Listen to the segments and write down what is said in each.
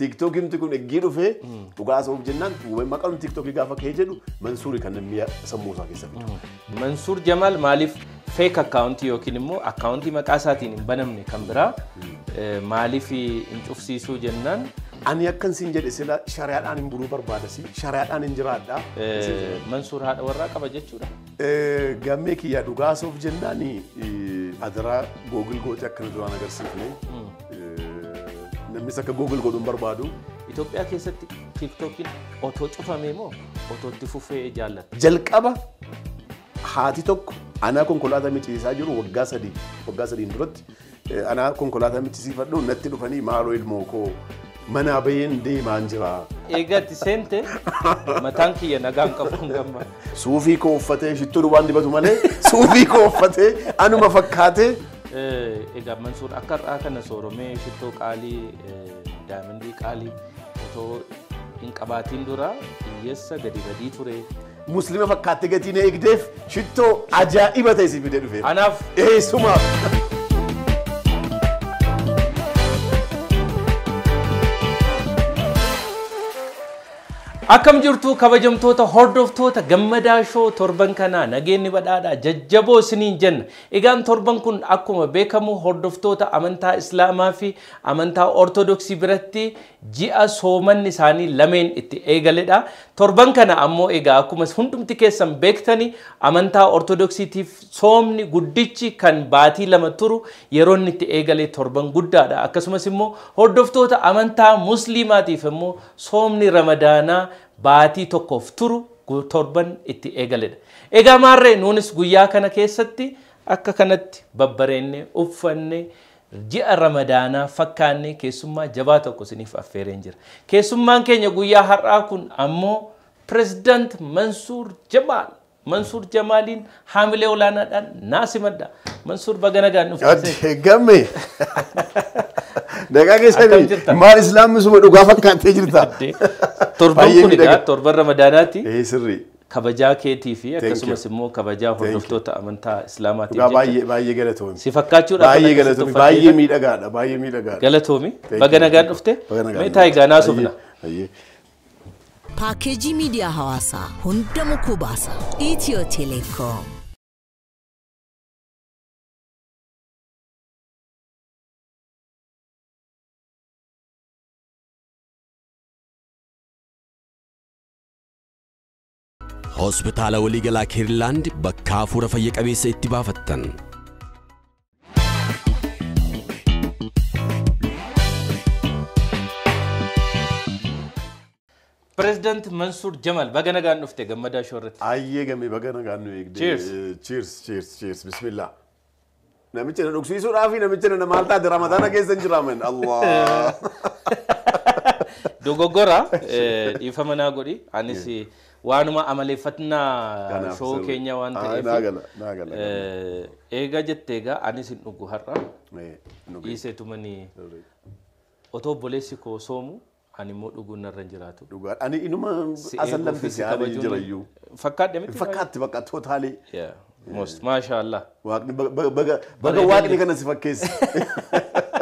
Tiiktookimti kun eggii dhufee dhugaas of jennaan maqaan tiiktookii gaafa ka'ee jedhu Mansuuri kan biyya sammuu isaa keessa fidu. Mansuur Jamaal maaliif feek akkaawuntii yookiin immoo akkaawuntii maqaa isaatiin hin banamne kan biraa maaliif hin cufsiisuu jennaan. Ani akkan siin jedhe sila shari'aadhaan hin buluu barbaadasi shari'aadhaan hin jiraadha. Mansuur haadha warraa qaba jechuudha. Gammee kiyya dhugaas of jennaan adiraa googil gootee akkana duraan agarsiifne. namnis akka googil godhuun barbaadu. Itoophiyaa keessatti tiiktookii otoo cufamee moo otoo itti fufee jaallata. Jalqaba haati tokko anaa konkolaataa micciisaa jiru waggaa sadii waggaa sadiin duratti anaa konkolaataa micciisiifadhu natti dhufanii maaloo ilmoo koo manaa baheen deemaan jira. Eegatti seente mataan kiyya nagaan qabu hin gamma. Suufii koo uffatee shittuu waan dibatu malee suufii koo uffatee anuma fakkaatee egaa eh, eh, mansuun akka har'aa ah, kana sooromee shittoo qaalii eh, daamindii qaalii otoo hin qabaatiin dura hiyyeessa gadi badii ture. Musliima fakkaattee gatiin eegdeef shittoo ajaa'iba ta'e si fidee dhufe. Anaaf. Eessumaaf. Akkam jirtu kabajamtoota hordoftoota gammadaa shoo torban kanaa nageenni badhaadhaa jajjaboo isiniin jenna. Egaan torban kun akkuma beekamu hordoftoota amantaa Islaamaa fi amantaa Ortodoksii biratti ji'a soomanni isaanii lameen itti eegaledha. Torban kana ammoo egaa akkuma hundumti keessan beektani amantaa Ortodoksiitiif soomni guddichi kan baatii lama turu yeroo inni itti eegale torban guddaadha. Akkasumas immoo hordoftoota amantaa Musliimaatiif immoo soomni Ramadaanaa baatii tokkoof turu torban itti eegaledha. Egaa maarree nuunis guyyaa kana keessatti akka kanatti babbareenne uffanne ji'a ramadaanaa fakkaanne keessummaa jabaa tokko isiniif affeereen jira. Keessummaan keenya guyyaa har'aa kun ammoo pirezidaant Mansuur Jamaal Mansuur Jamaaliin haamilee olaanaadhaan naasimadha. Mansuur baganagaan dhufu. Daqaa keessanii maal islaamis godhu gaafa kaattee jirta. Torban kun egaa torban ramadaanaati. Sirrii. kabajaa keetii fi akkasumas immoo kabajaa hordoftoota amantaa islaamaatiif jecha. Baay'ee baay'ee galatoomi. Si fakkaachuudhaaf. Baay'ee galatoomi baay'ee miidhagaadha baay'ee miidhagaadha. Galatoomi. Baga nagaan dhufte. Mee taayigaa naasofna. Paakeejii miidiyaa hawaasaa hunda mukuu baasa. Itiyoo Telekoom. Hospitaala waliigalaa Kiirilaand bakka hafuura fayya qabeessa itti baafattan. ፕሬዚደንት መንሱር ጀማል በገነጋን ዱፍቴ ገመዳ ሾረት አየ ገሜ በገነጋን ነው ይግደ ቺርስ ቺርስ ቺርስ ቢስሚላ namicha na dhugsiisuudhaa fi namicha na maal taate ramadaana keessa hin jiraamen allah dogoggora dhiifama naa godhi anis yeah. waanuma amaleeffatnaa shoo keenya waan ta'eef eegaa jettee egaa anis hin dhugu har'a dhiiseetumanii otoo obboleessi koo soomu ani immoo dhuguun narra hin jiraatu. Dhugaan ani inuma asan lammisi ani jirayyuu. Fakkaatti miti. Fakkaatti bakka tootaalee. Most maashaallah. Waaqni baga waaqni kana si fakkeessa.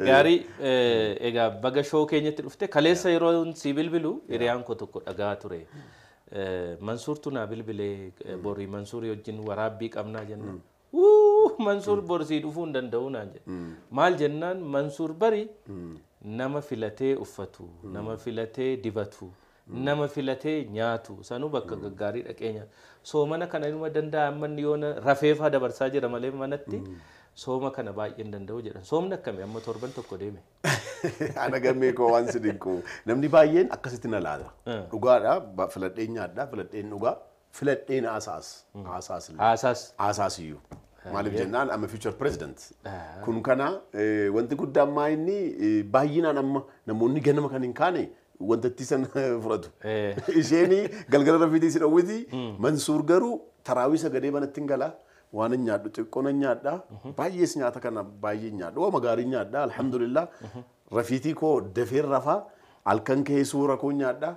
Gaarii eh, egaa baga shoo keenyatti dhufte kaleessa yeroo si bilbilu hiriyaan koo tokko dhagaa turee eh, Mansuurtu tunaa bilbilee eh, mm. borii Mansuurii wajjin waraabbii qabnaa mm. Mansuur mm. borsii dhufuu hin danda'u naan Maal jennaan Mansuur bari nama filatee uffatu, nama filatee dibatu, nama filatee nyaatu sanuu bakka gaggaarii dhaqee soo mana kana ilma danda'a ammanni yoo rafeef dabarsaa jira malee manatti. sooma kana baay'een danda'u jedhan soomni akkami amma torban tokko deeme. Ana gamee koo waan si namni baay'een akkasitti na laata. Eh. Dhugaadha filadheen nyaadha filadheen dhugaa filadheen haasaas. Mm. Haasaas illee. iyyuu. Eh, Maaliif jennaan amma future president. Eh. Kun kanaa wanti guddaan maa inni baay'inaan amma namoonni ganama kan hin kaane wanta itti san fudhatu. Isheen galgala rafiitii si dhowwiti mm. Mansuur garuu taraawii sagalee banatti hin galaa. waan hin nyaadhu xiqqoo nan nyaadha mhm. baay'ees nyaata kana baay'ee nyaadhu waan gaarii nyaadha alhamdulillah mhm. rafiitii koo dafee rafaa halkan kee suura koo nyaadha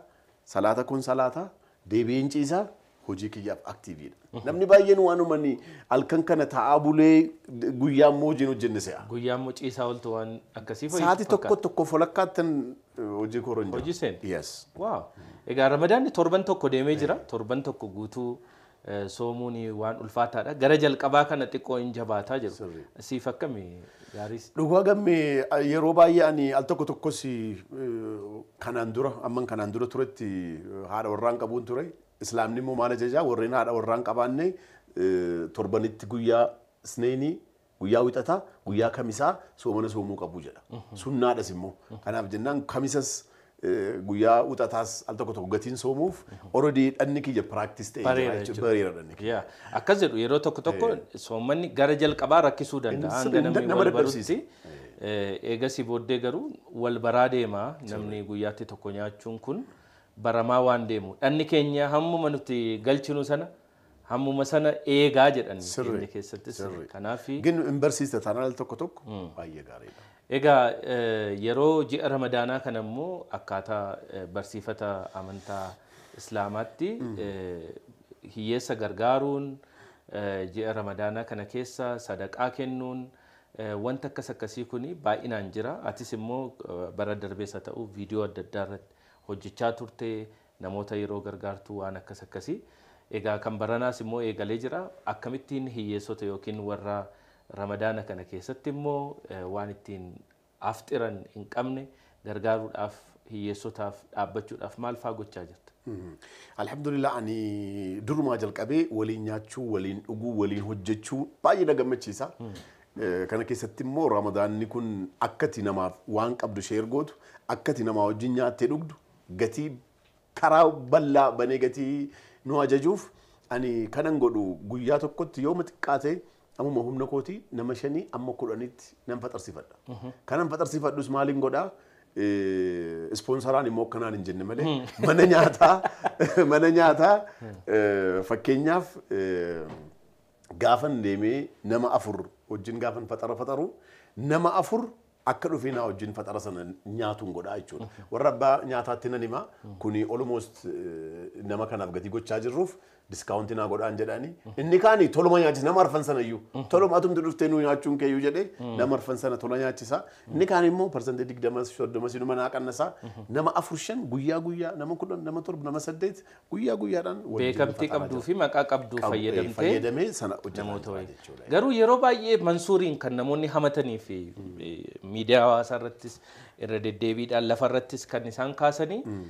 salaata kun salaata deebi'een ciisaa hojii kiyyaaf aktiiviidha mhm. namni baay'een waanuma ni halkan kana taa'aa bulee guyyaa immoo hojiin hojjenne se'a. Guyyaa immoo ciisaa waan akkasii fayyadu. Sa'aatii tokko tokko folakkaattan eh, hojii koron jira. Hojii seen. Yes. Waaw. Egaa ramadaanni torban tokko deemee jira torban tokko guutuu. Eh, soomuun waan ulfaataadha. Gara jalqabaa kana xiqqoo hin jabaataa jiru. Siif akkami gaariis? Dhugaa gamme eh, yeroo baay'ee ani al tokko tokkos eh, kanaan dura amman kanaan dura turetti haadha warraan qabuun ture. Islaamni immoo maal ajajaa warreen haadha warraan qabaanne torbanitti guyyaa Isneenii guyyaa wixataa guyyaa kamisaa soomana soomuu qabu jedha. Mhm. Sunnaadhas immoo. Kanaaf jennaan kamisas guyyaa uxataas al tokko tokko gatiin soomuuf orodii dhanni kiyya piraaktis ta'e bareera dhanni kiyya. Akkas jedhu yeroo tokko tokko soommanni gara jalqabaa rakkisuu danda'a. Hanga namni wal barutti eegasii booddee garuu wal baraa deema namni guyyaatti tokko nyaachuun kun baramaa waan deemu dhanni keenya hammuma nuti galchinu sana. hammuma sana eegaa jedhan sirri keessatti sirri kanaaf. Gin imbarsiista taanaan al tokko tokko baay'ee gaariidha. Egaa eh, yeroo ji'a ramadaanaa kana immoo akkaataa eh, barsiifata amantaa islaamaatti eh, hiyyeessa gargaaruun ji'a ramadaanaa kana keessa sadaqaa kennuun wanta akkas akkasii kun baay'inaan jira. Atis immoo bara darbeessa ta'u viidiyoo adda addaa irratti hojjechaa turte namoota yeroo gargaartu waan akkas akkasii. Egaa kan baranaas immoo eegalee jira. Akkamittiin hiyyeessota yookiin warra ramadaana kana keessatti immoo eh, waan ittiin afxiran hin qabne gargaaruudhaaf hiyyeessotaaf dhaabbachuudhaaf maal faa gochaa jirta? Mhm. Alhamdulillah ani durumaa jalqabee waliin nyaachuu, waliin dhuguu, waliin hojjechuu baay'ee na gammachiisa. Hmm. Eh, kana keessatti immoo ramadaanni kun akkati namaaf waan qabdu ishee ergootu akkati namaa wajjin nyaattee dhugdu gatii karaa bal'aa banee gatii nu ajajuuf ani kanan godhu guyyaa tokkotti yooma xiqqaa Amuma humna kootii nama shanii amma kudhanitti nan faxarsiifadha. Kanan faxarsiifadhus maaliin godhaa? Ispoonsaraan eh, immoo akkanaan hin jenne malee hmm. mana nyaataa mana nyaataa hmm. eh, fakkeenyaaf eh, deemee nama afur wajjin gaafan faxara faxaru nama afur akka dhufee wajjin faxara sana nyaatuun godhaa jechuudha. Hmm. Warra abbaa nyaataatti nan hima. Kuni almost nama kanaaf gatii gochaa jirruuf diskaawuntii naa godhaan jedhanii inni kaani toluma nyaachisa nama arfan sana iyyuu mhm. atumti dhuftee nuu nyaachuun keeyyuu jedhee mhm. nama arfan sana tola nyaachisa mhm. inni kaan immoo parsantii digdamas shoddomas inuma naa qannasa nama afur shan guyyaa guyyaa nama kudhan nama torba nama saddeet guyyaa guyyaadhaan beekamtii qabduu fi maqaa qabduu fayyadamtee fayyadamee sana Garuu yeroo baay'ee mansuuriin kan namoonni hamatanii fi mm. eh, miidiyaa hawaasaa irrattis irra deddeebiidhaan lafa irrattis kan isaan kaasanii mm.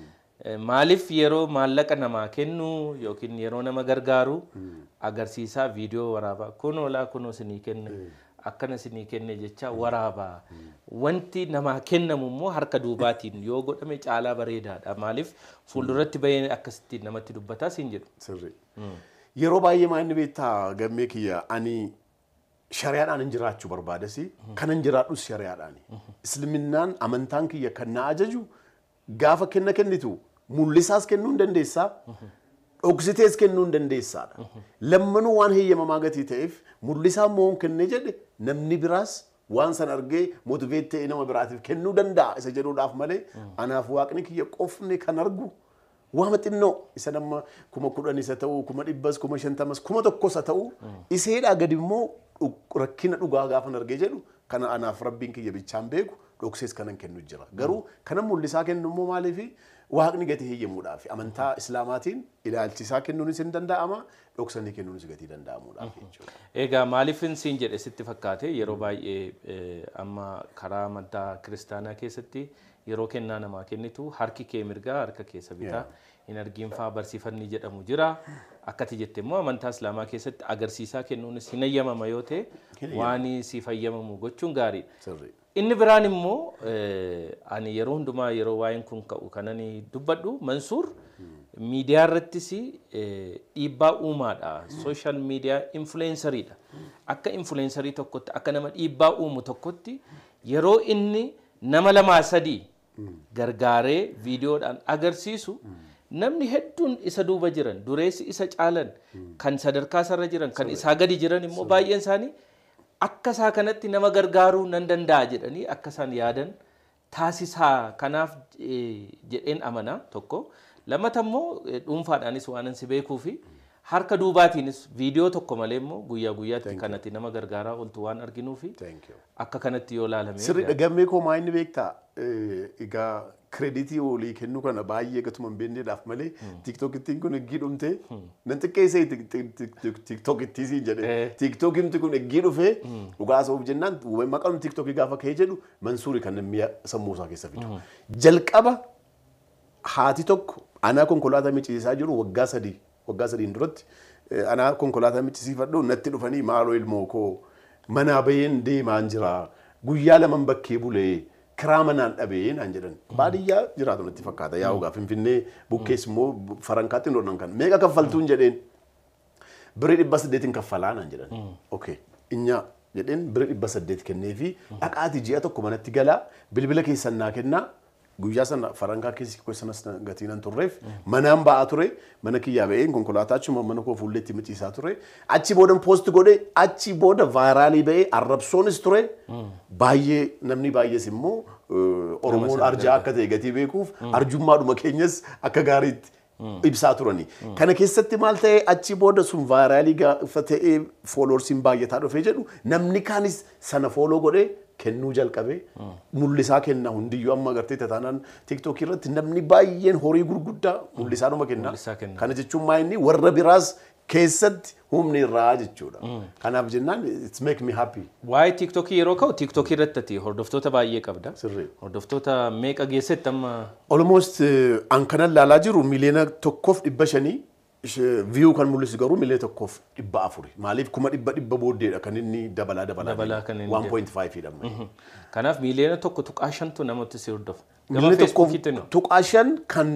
Maaliif yeroo maallaqa namaa kennu yookiin yeroo nama gargaaru agarsiisaa viidiyoo waraabaa kun laa kun isinii kenne akkana isinii kenne jecha waraabaa. Wanti namaa kennamu immoo harka duubaatiin yoo godhame caalaa bareedaadha. Maaliif fuulduratti bahee akkasittiin namatti dubbataa siin jedhu. Hmm. Yeroo baay'ee maayinni beektaa gammee kiyya ani shari'aadhaan hin jiraachuu barbaades hmm. kan hin jiraadhus shari'aadhaani. Hmm. Isliminnaan amantaan kiyya kan na ajaju gaafa kenna kennitu Mullisaas kennuu hin dandeessaa. Dhoksitees kennuu hin dandeessaadha. Lammanuu waan heeyyamamaa gatii ta'eef mul'isaa moon kennee jedhe namni biraas waan san argee mootiveet ta'ee nama biraatiif kennuu danda'a isa jedhuudhaaf malee anaaf waaqni kiyya qofne kan argu waama xinnoo isa nama kuma kudhan isa kuma dhibbas kuma shantamas kuma tokkos haa ta'u iseedhaa gadi immoo rakkina dhugaa gaafan argee jedhu kana anaaf rabbiin kiyya bichaan beeku dhoksees kanan kennu jira garuu kanan mul'isaa kennu immoo maaliifi waaqni gatii heeyyamuudhaaf amantaa islaamaatiin ilaalchisaa kennuunis hin danda'ama dhoksanii kennuunis gatii danda'amuudhaaf mhm. jechuudha. Egaa siin jedhe sitti fakkaate yeroo baay'ee e, amma karaa amantaa kiristaanaa keessatti yeroo kennaa namaa kennitu harki kee mirgaa harka keessa bitaa hin argiin fa'aa barsiifanni jedhamu jira akkati jette amantaa islaamaa keessatti agarsiisaa kennuunis hin eeyyamama yoo ta'e waan si fayyamamu gochuun gaariidha. Inni biraan immoo eh, ani yeroo hundumaa yeroo waa'een kun ka'u kanan dubbadhu Mansuur miidiyaa irrattis eh, dhiibbaa uumaadha. Sooshaal miidiyaa infuleensariidha. Akka infulensarii tokkotti akka nama dhiibbaa uumu tokkotti yeroo inni nama lamaa sadii gargaaree viidiyoodhaan agarsiisu namni hedduun isa duuba jiran dureessi isa caalan kan sadarkaa isarra jiran kan isaa gadi jiran immoo baay'een isaanii. akka isaa kanatti nama gargaaruu nan danda'a jedhanii akka isaan yaadan taasisaa kanaaf jedheen amanaa tokko. Lammataa immoo dhuunfaadhaanis waanan si beekuu harka duubaatiinis viidiyoo tokko malee immoo guyyaa guyyaatti kanatti nama gargaaraa oltu waan arginuu akka kanatti yoo laalame. Sirri koo maa beektaa? Kirediitii olii kennu kana baay'ee gatuma hin malee hmm. tiiktookittiin kun eggii dhumte hmm. nan xiqqeessee tiiktookittiisii jedhee eh. tiiktookimti kun eggii dhufee hmm. dhugaas oof jennaan maqaan tiiktookii gaafa ka'ee jedhu mansuuri kan mi'a sammuu isaa keessa fidu. Jalqaba haati tokko anaa konkolaataa micciisaa jiru waggaa sadii waggaa sadiin duratti eh, anaa konkolaataa micciisiifadhu natti dhufanii maaloo ilmoo koo manaa baheen deemaan jira guyyaa laman bakkee bulee. karaa dhabee naan jedhan baadiyyaa jiraatu natti fakkaata yaa ogaa finfinnee bukkees immoo farankaatti hodhan kan meeqa kaffaltuun jedheen biree dhibba saddeetiin kaffalaa naan jedhan okay inyaa jedheen biree dhibba saddeet kennee fi dhaqaati ji'a tokko manatti galaa bilbila keessan naa kennaa guyyaa sana farankaa keessi koo sanas gatii nan turreef manaan ba'aa ture mana kiyyaa konkolaataa konkolaataachuma mana koo fuulleetti maciisaa ture achi boodan poosti godhe achi booda vaayiraalii ba'ee arrabsoonis ture baay'ee namni baay'ees immoo oromoon arjaa akka ta'e gatii beekuuf hmm. arjummaadhuma keenyas akka gaariitti hmm. ibsaa turani. Hmm. Kana keessatti maal ta'e achi booda sun vaayiraalii gaafa ta'ee fooloorsiin baay'ataa dhufee jedhu namni kaanis sana fooloo godhee kennuu jalqabee Mullisaa kenna hundiyyuu amma agartee tataanaan tiiktookii irratti namni baay'een horii gurguddaa Mullisaa kenna. Kana jechuun maa inni warra biraas keessatti humni irraa jechuudha. Mm. Kanaaf jennaan it's make me happy. Waa'ee tiiktookii yeroo ka'u tiiktookii irratti hordoftoota baay'ee qabda. Sirrii. Hordoftoota meeqa geessetti Almost eh, an kanan laalaa jiru miliyoona tokkoof dhibba shanii. viyuu kan mul'isu garuu milee tokko dhibba afuri. Maaliif kuma dhibba dhibba booddeedha kan inni dabalaa dabalaa. Dabalaa kan inni. 1.5 mhm. Kanaaf miilee tokko tuqaa shantu namatti si hordofa. Miilee tokkoof tuqaa shan kan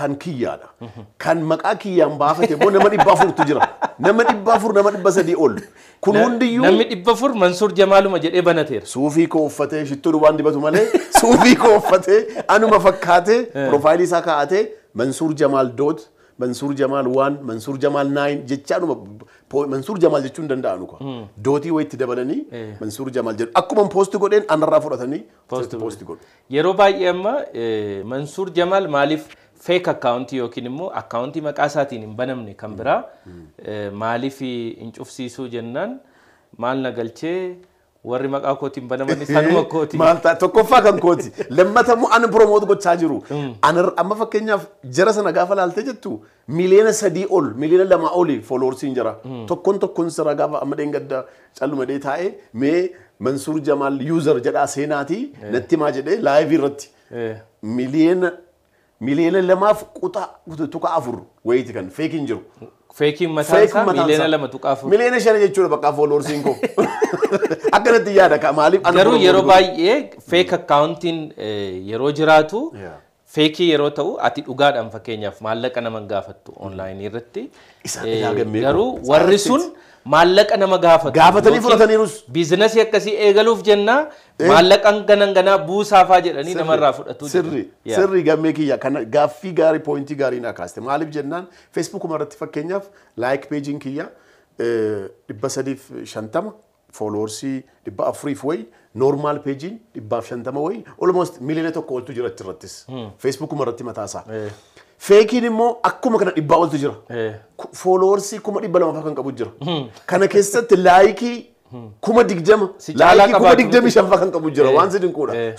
kan kiyyaadha. Mhm. Kan maqaa kiyyaan baafate immoo nama dhibba afurtu jira. Nama dhibba afur nama dhibba sadii ol. Kun hundiyyuu. Namni dhibba afur Mansuur Jamaaluma jedhee banateera. Suufii koo uffatee shittoo duwwaan dibatu malee suufii koo uffatee anuma fakkaatee eh. piroofaayilii isaa kaa'atee Mansuur Jamal Doot. Mansuur Jamaal waan, Mansuur Jamaal naayin jechaanuma Mansuur Jamaal jechuun danda'anu kwa. Dootii wayitti dabalanii Mansuur Jamaal jedhu akkuma poosti godheen anarraa fudhatanii poosti godhu. Yeroo baay'ee amma Mansuur Jamaal maaliif feek akkaawuntii yookiin immoo akkaawuntii maqaa isaatiin hin banamne kan biraa maaliif hin cufsiisuu jennaan maal na galchee warri maqaa kootiin banamani sanuma eh, kooti. Maal ta'a tokkoffaa kan kooti. Lammatamu ani promoot gochaa jiru. Mm. Amma fakkeenyaaf jara sana gaafa laalte jettu miliyoona sadii ol miliyoona lama oli fooloorsiin jira. Mm. Tokkoon tokkoon sirra gaafa amma gadda calluma dhee taa'e mee Mansuur Jamaal yuuzar jedhaa seenaati eh. natti maa jedhee laayivii irratti. Miliyoona lamaa fi afur wayiiti kan feekiin jiru. Feekiin mataan isaa miliyoona lama tuqaa fuudhu. Miliyoona shana jechuudha bakka fooloorsiin Akkanatti yaada maaliif. Garuu yeroo baay'ee eh, feek akkaawuntiin eh, yeroo jiraatu. feekii yeroo ta'u ati dhugaadhaan fakkeenyaaf maallaqa nama gaafattu onlaayinii hmm. irratti eh, garuu warri sun maallaqa nama gaafattu gaafatanii fudhataniirus biizinasii akkasii eegaluuf jennaa eh. maallaqaan ganan ganaa buusaafaa jedhanii namarraa fudhatu sirri sirri gammee kiyya kana gaaffii gaarii maaliif jennaan feesbuukuma irratti fakkeenyaaf laayik kiyya eh, dhibba sadiif shantama fooloorsii dhibba afuriif wayi noormaal peejiin dhibbaaf shantama tokko oltu jira achirrattis. Feesbuukuma irratti mataasaa. Feekiin immoo akkuma kana dhibbaa oltu jira. Fooloowarsii kuma dhibba lamaafaa kan qabu jira. Kana keessatti laayikii kuma laayikii kuma kan jira waan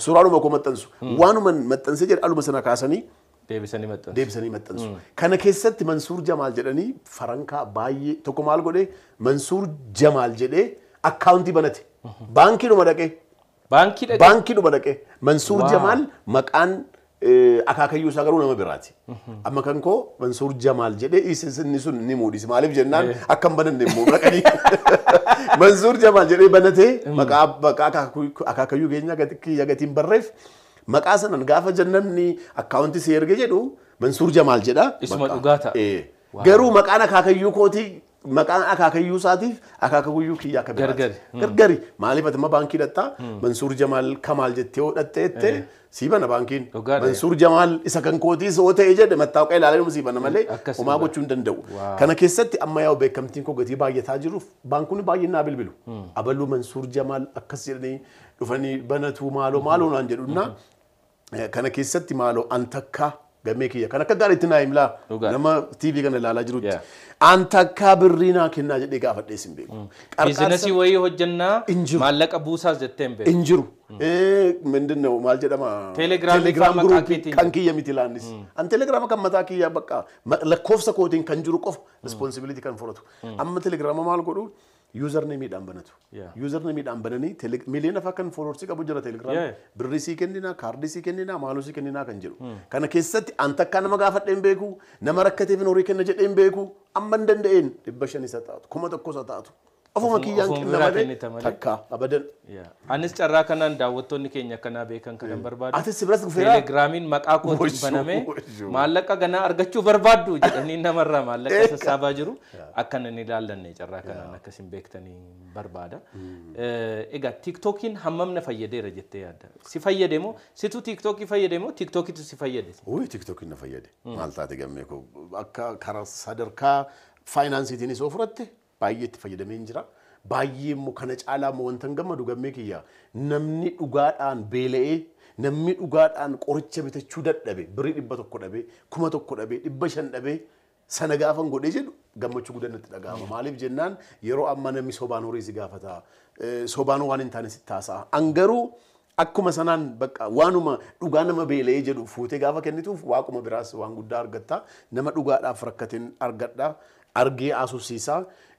Suuraanuma koo maxxansu. Waanuma maxxansee jedhe aluma sana kaasanii. Deebisanii maxxansu. Deebisanii maxxansu. Kana keessatti Mansuur Jamaal jedhanii Farankaa baay'ee tokko maal godhee Mansuur Jamaal jedhee akkaawuntii banate. Baankii dhaqee. Baankii dhuma dhaqee. Mansuur Jamaal maqaan akaakayyuu isaa garuu nama biraati. Amma kan koo Mansuur Jamaal jedhee isinsinni sun ni muudis. Maaliif jennaan akka hin bananne immoo dhaqanii. Mansuur Jamaal jedhee banatee maqaa akaakayyuu keenya kiyya gatiin barreef maqaa sanan gaafa jannamni akkaawunti si erge jedhu Mansuur Jamaal jedha. Isuma dhugaa ta'a. Garuu maqaan akaakayyuu kootii maqaan akaakayyuu isaatiif akaakayyuu kiyyaa akka biraati. Gargari. Maaliifatima baankii dhattaa Mansuur Jamaal Kamaal jettee yoo dhattee sii bana baankiin. Mansuur Jamaal isa kan kootiis yoo ta'e jedhe mattaawqa ilaalee nu sii bana malee homaa gochuu hin danda'u. Kana keessatti amma yaa'u beekamtiin koo gatii baay'ataa jiruuf baankonni baay'een naa bilbilu. Abaluu Mansuur Jamaal akkas jedhanii dhufanii banatu maaloo maaloo naan jedhu kana keessatti maaloo an takkaa. gammee kiyya kana akka gaariitti naa himlaa nama tiivii kana ilaalaa jirutti aan takkaa birrii naa kennaa jedhee gaafadhee sin beeku. Biizinasii wayii hojjannaa maallaqa buusaas jettee hin beeku. Hin jiru. ምንድን ነው ማል ጀደማ ቴሌግራም ግሩፕ ቀን ኪየ ሚት ይላንስ አን ቴሌግራም ከን መታ ኪያ በቃ ለኮፍሰ ኮቲን ከን ጅሩ ቆፍ ሪስፖንሲቢሊቲ ከን ፎረቱ አመ ቴሌግራም ማል ጎዱ yuuzarni miidhaan banatu. Yuuzarni miidhaan bananii miiliyoona afaa kan fooloorsii qabu jira teelegiraam. Birrii sii kenninaa, kaardii sii kenninaa, maaloo sii kenninaa kan jedhu. Kana keessatti an takkaa nama gaafadhee hin beeku, nama rakkateef horii kenna jedhee hin beeku, amma hin danda'een dhibba shanis haa taatu, kuma tokkos haa taatu. Ofuma kiyyaan qinna takka abadan. Anis carraa kanaan daawwattoonni keenya akkanaa beekan kanan barbaadu. Ati si biras dhufeera. Teelegiraamiin maqaa kootiin banamee maallaqa ganaa argachuu barbaaddu jedhanii namarraa maallaqa sassaabaa jiru. Akkan hin ilaallanne carraa kanaan akkasiin beektanii barbaada. Egaa tiiktookiin na fayyadeera jettee yaadda. Si fayyade moo situ tiiktookii fayyade moo tiiktookitu si fayyade? Uy tiiktookiin na fayyade. Maal taate gammee koo akka karaa sadarkaa faayinaansiitiin isoo fudhatte. baay'ee itti fayyadamee jira. Baay'ee immoo kana caalaa immoo hin gammadu gammee kiyya namni dhugaadhaan beela'ee namni dhugaadhaan qoricha bitachuu dadhabe birii dhibba tokko dhabee kuma tokko dhabee dhibba shan dhabee sana gaafan godhee jedhu gammachuu guddaan itti dhaga'ama. Mm. Maaliif jennaan yeroo amma namni sobaan horii si gaafata. E, waan hin taane sitti haasa'a. Angaruu akkuma sanaan bakka waanuma dhugaa nama beela'ee jedhu fuutee gaafa kennituuf waaquma biraas waan guddaa argata. Nama dhugaadhaaf rakkateen argadha.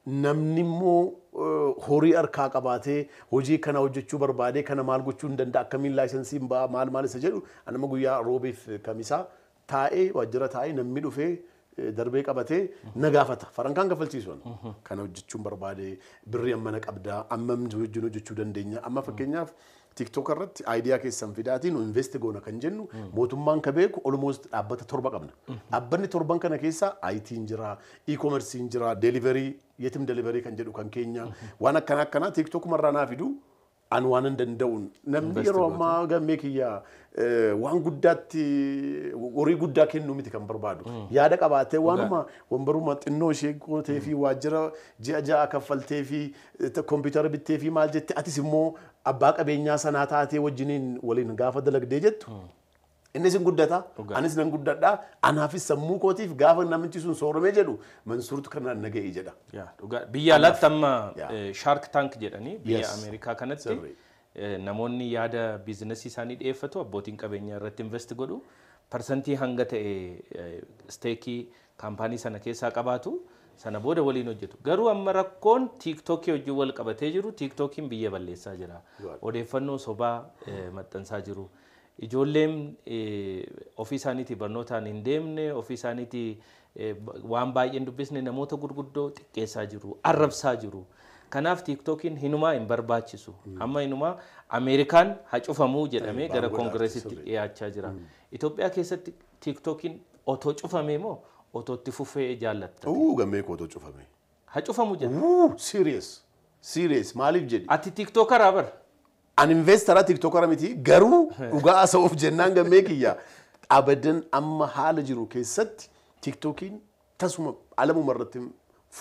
namni immoo eh, horii harkaa qabaatee hojii kana hojjechuu barbaadee kana maal gochuu hin danda'a akkamiin laayisensiin ba'a maal maal isa jedhu anama guyyaa roobeef kamisaa taa'ee waajjira taa'ee namni dhufee eh, darbee qabatee na gaafata farankaan kafalchiisu kana hojjechuun barbaade birri ammana qabdaa amma wajjin hojjechuu dandeenya amma fakkeenyaaf tiktok irratti aayidiyaa keessan fidaatiin investi goona kan jennu mootummaan ka beeku olmoost dhaabbata torba qabna. Dhaabbanni torban kana keessaa aayitiin jira, iikoomersiin jira, deeliverii, yetim deeliverii kan jedhu kan keenya waan akkana akkanaa tiiktookuma irraa naa fiduu anwaanan danda'uun namni yeroo ammaa gammee kiyyaa eh, waan guddaatti horii guddaa kennuu miti kan barbaadu. Hmm. Yaada qabaate waanuma wambaruma xinnoo ishee gootee fi waajjira ji'a ja'a kaffaltee fi eh, kompiitara bittee fi maal jette atis immoo abbaa qabeenyaa sanaa taatee wajjiniin waliin gaafa dalagdee jettu. Hmm. Inni isin guddataa? Anis nan guddadhaa. Anaafis sammuu kootiif gaafa namichi sun soorame jedhu mansuurtu kana na ga'e jedha. Biyya alatti amma Shark Tank jedhanii biyya Ameerikaa kanatti namoonni yaada biizinasii isaanii dhiyeeffatu abbootiin qabeenyaa irratti invest godhu. Parsantii hanga ta'e steekii kaampaanii sana keessaa qabaatu. sana booda waliin hojjetu. Garuu amma rakkoon tiiktookii wajjin wal qabatee jiru tiiktookiin biyya balleessaa jira. Odeeffannoo sobaa maxxansaa jiru. Ijoolleen eh, ofii isaaniitii barnootaan hin deemne, ofii isaaniitii eh, waan baay'een dubbisne namoota gurguddoo xiqqeessaa jiru, arrabsaa jiru. Kanaaf tiiktookiin hinumaa hin barbaachisu. Hmm. Amma hinumaa Ameerikaan hacufamuu jedhamee gara koongireesitti dhiyaachaa jira. Hmm. Itoophiyaa keessatti tiiktookiin otoo cufamee moo otoo itti fufee jaallatta? Uu gammee otoo cufame. Hacufamu jedha. Uu maaliif Ati An investara tiktokara miti garuu dhugaa haasa'uuf jennaan gammee kiyya. Abadan amma haala jiru keessatti tiktokiin tasuma alamuma irratti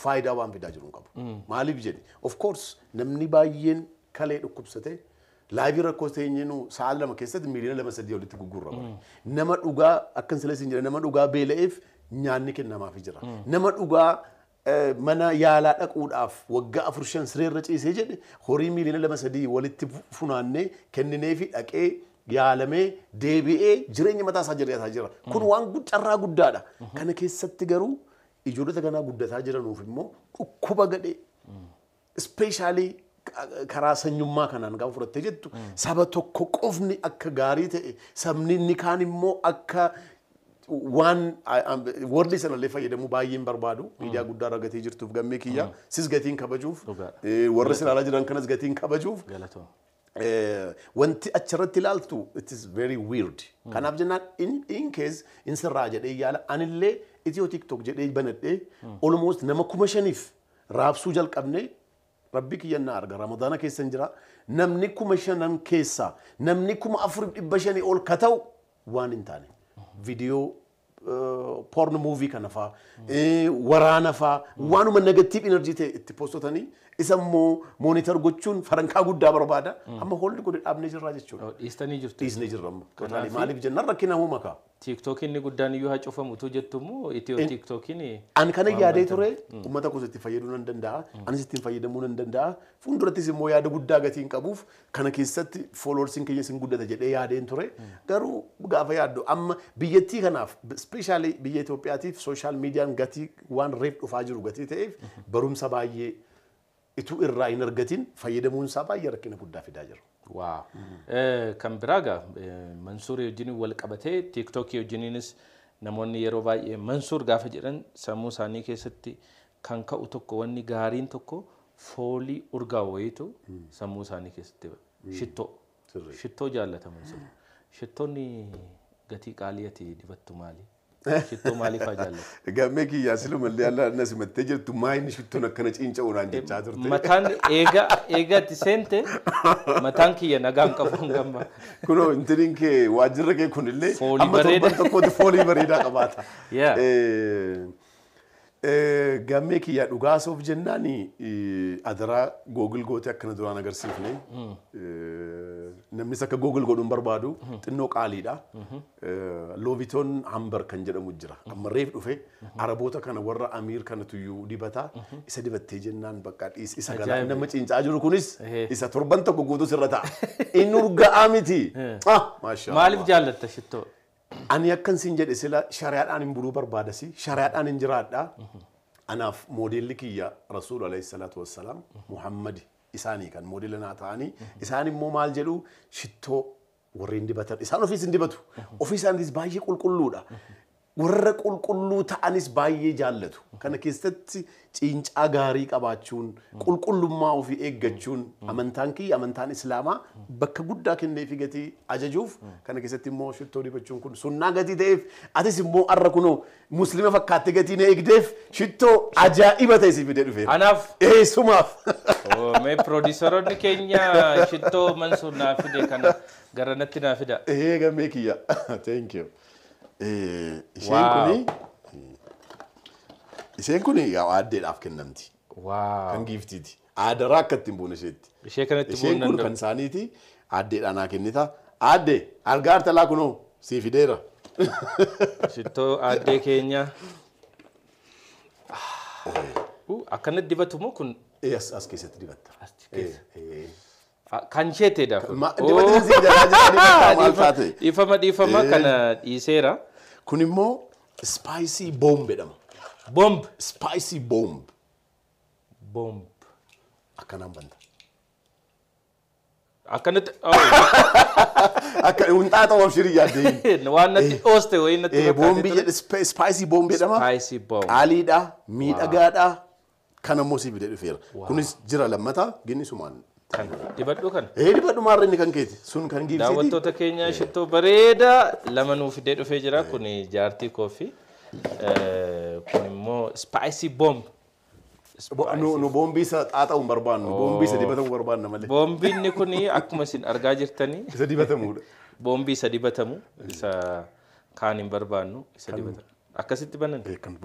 faayidaa waan fidaa jiruu qabu. Maaliif hmm. jedhe? Of course namni baay'een kalee dhukkubsate laayibii rakkoo teenyinu sa'aal lama keessatti miiliyoona lama sadii olitti gugurrama. Hmm. Nama dhugaa akka hin jedhe nama dhugaa beela'eef nyaanni kennamaafii jira. Nama dhugaa mana yaalaa dhaquudhaaf waggaa afur shan irra ciisee jedhe horii miiliyoona lama sadii walitti funaannee kennineefi dhaqee yaalamee deebi'ee jireenya mataa isaa jiraataa Kun mm. waan carraa guddaadha. Mm-hmm. Kana keessatti garuu ijoollota kanaa guddataa jiranuuf immoo dhukkuba gadhee ispeeshaalii mm. karaa sanyummaa kanaan gaafa fudhattee jettu mm. saba tokko qofni akka gaarii ta'e sabni kaan immoo akka waan warri sana illee fayyadamu baay'een barbaadu miidiyaa guddaa irra gatii jirtuuf gammee kiyya sis gatiin kabajuuf warri sin alaa jiran kanas gatiin kabajuuf wanti achirratti ilaaltu it is very weird kanaaf jennaan in in case in sirraa jedhee yaala anillee itiyoo tiktok jedhee banadhee almost nama kuma shaniif raabsuu jalqabne rabbi kiyyannaa arga ramadaana keessan jira namni kuma shanan keessaa namni kuma afur dhibba shanii ol ka ta'u waan hin taane video uh, porn muuvii kana eh, fa'aa waraana fa'aa waanuma negatiiv enerjii ta'e itti poostotanii isa immoo moonitar gochuun farankaa guddaa barbaada amma hoolli godhe dhaabnee jirraa jechuudha. Dhiistanii jirtu. Dhiisnee jirra amma. Kanaafi Maaliif jennaan rakkina uumaa ka'a. Tiiktookinni guddaan iyyuu haa cufamu utuu jettummoo itiyoo tiiktookiin. An kana yaadee ture uummata koos itti fayyaduu nan danda'a. Anis ittiin fayyadamuu nan danda'a. Fuuldurattis immoo yaada guddaa gatiin qabuuf kana keessatti fooloorsiin keenya isin guddata jedhee yaadeen ture. Garuu gaafa yaaddu amma biyyattii kanaaf ispeeshaalii biyya Itoophiyaatiif sooshaal miidiyaan gatii waan reef dhufaa jiru gatii ta'eef barumsa baay'ee itu irra hin argatiin fayyadamuun isaa baay'ee rakkina guddaa fidaa jiru. Waa kan biraa egaa Mansuur wajjin wal qabatee tiiktookii wajjiniinis namoonni yeroo baay'ee Mansuur gaafa jedhan sammuu isaanii keessatti kan ka'u tokko wanni gaariin tokko foolii urgaa'u wayiitu sammuu isaanii keessatti shittoo shittoo jaallata Mansuur shittoonni gatii qaalii ati dibattu maali? Shittoo maaliif Gammee kiyyaa sila mallee Allaa annas mattee jirtu maayini shittoon akkana ciinca'u naan jechaa turte. Mataan seente mataan kiyya nagaan qabu hin Kunoo intiniin kee waajjirra kee kunillee amma tokkotti foolii bareedaa qabaata. Eh, Gammee kiyyaa soof jennaan eh, adaraa googil gootee akkana duraan agarsiifne eh, namnis akka googil godhuun barbaadu xinnoo qaaliidha. loobitoon hambar kan jedhamu jira. Amma reef dhufe araboota kana warra amiir kana tuyyuu dibataa isa dibattee jennaan bakka isa galaa nama ciincaa jiru kunis isa torban tokko guutuu sirra ta'a. Inni urgaa'aa miti. Ah, Maaliif jaallatta Ani akkansin jedhe sila shari'aadhaan hin buluu barbaadasi. Shari'aadhaan hin jiraadhaa. Anaaf moodeelli kiyya rasuul alayhi salaatu wassalaam Muhammad isaanii kan moodeela naa ta'anii isaan immoo maal jedhu shittoo warri hin dibatan isaan ofiis hin dibatu ofii isaaniitis baay'ee qulqulluudha. warra qulqulluu ta'anis baay'ee jaallatu. Kana keessatti ciincaa gaarii qabaachuun qulqullummaa ofii eeggachuun amantaan kiyya amantaan islaamaa bakka guddaa kennee fi gatii ajajuuf kana keessatti immoo shittoo dibachuun kun sunnaa gatii ta'eef atis immoo arra kunoo muslima fakkaatte gatii na eegdeef shittoo ajaa'iba ta'e si fidee dhufe. Anaaf. Eessumaaf. Mee piroodiisaroonni keenya shittoo mansuun naa fide kana gara natti naa fida. Ee gammee kiyya. Thank you. Isheen kuni isheen kuni addeedhaaf kennamti. Kan giiftiiti. Aadaraa akka ittiin buune isheetti. Ishee kanatti buun danda'u. kun kan isaaniiti. Addeedhaan haa kennita. Aadde argaa artalaa kunoo sii fideera. Shittoo aaddee keenya. Akkanatti dibatu moo kun? As keessatti dibatta. As keessatti. Kan isheetti dhiifama dhiifama kana dhiiseera. Kun immoo ispaayisii boomb jedhama. Boomb. Ispaayisii boomb. Boomb. Akkanaan banta. Akkanatti. Akka hunxaaxa oomishiri yaaddee. Waan natti ooste wayii natti fakkaate. Boombii jedha ispaayisii boomb jedhama. Ispaayisii boomb. Qaaliidha miidhagaadha. Kan ammoo sibiila dhufeera. Kunis jira lammataa ginni sumaan. Kan dibadhu kan? Ee eh, dibadhu inni kan Sun kan giibsiiti. Daawwattoota keenyaa shittoo bareeda. lama nuu fidee dhufee jira. Kuni jaartii koofi. Eh, kun immoo Spicy Bomb. Nu boombii isa xaaxa'u hin barbaannu. isa dibatamuu barbaanna inni akkuma isin argaa jirtanii. Isa dibatamudha. isa dibatamu. Eh. Isa kaan hin barbaannu. Isa dibatamu. Akkasitti banan. Kan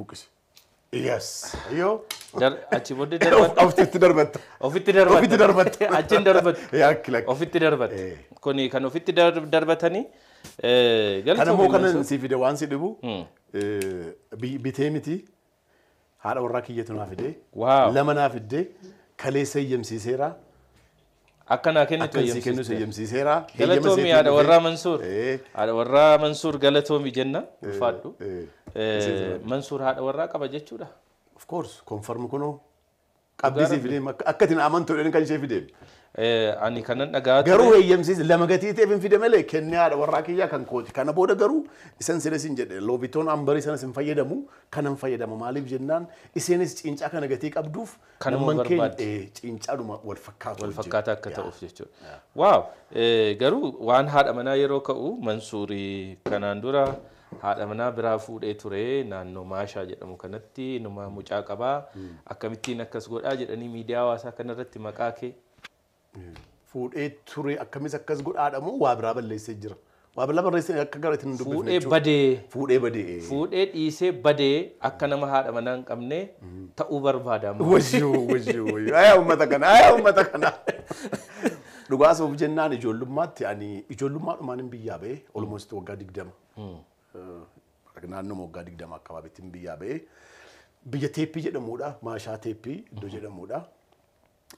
Yes. Yoo. Achi booddee darbatte. Ofitti darbatte. Ofitti darbatte. Ofitti darbatte. Kuni kan ofitti darbatani. Kana moo kana si fide waan si hmm. eh, bitee miti haadha warraa kiyyatu naa fidee. Lama naa fidee kaleessa iyyamsiiseera. Akkanaa kennitu eeyyamsiiseera. Akkansi kennitu eeyyamsiiseera. Galatoomii haadha warraa Mansuur. Haadha warraa Mansuur galatoomii jenna ulfaadhu. Eh, eh. eh, Mansuur haadha warraa qaba jechuudha. Of course konfarmi kunoo. Qabdisiif deema akka itti amantuudhaan kan ishee fideemi. ani kanan dhagaa garuu heeyyamsiis lama gatiitiif hin fide malee kennaadha warraa kiyyaa kan kooti kana booda garuu isan silas hin jedhe loobitoon ambarii sanas hin fayyadamu kanan fayyadama maaliif jennaan isinis cincaa kana gatii qabduuf kanuma barbaadde dhuma wal fakkaatu wal fakkaata akka ta'uuf jechuudha waaw garuu waan haadha manaa yeroo ka'u mansuurii kanaan dura haadha manaa biraa fuudhee ture naannoo maashaa jedhamu kanatti nama mucaa qabaa akkamittiin akkas godhaa jedhanii miidiyaa hawaasaa kanarratti maqaa kee Fuudhee ture akkamis akkas godhaadhamu waa biraa balleessee jira. Waa biraa barreessee akka gara ittiin dubbifne Fuudhee e badee. Fuudhee badee. Fuudhee e dhiisee badee akka nama haadha manaa qabne ta'uu barbaada. Wajjii ayaa ummata kanaa ayaa ummata kana. Dhugaa sababu jennaan ijoollummaatti ani ijoollummaadhumaan biyyaa ba'e olumoosti waggaa digdama. Hmm. Naannoo waggaa digdama akkabaatti hin biyyaa Biyya Maashaa iddoo hmm.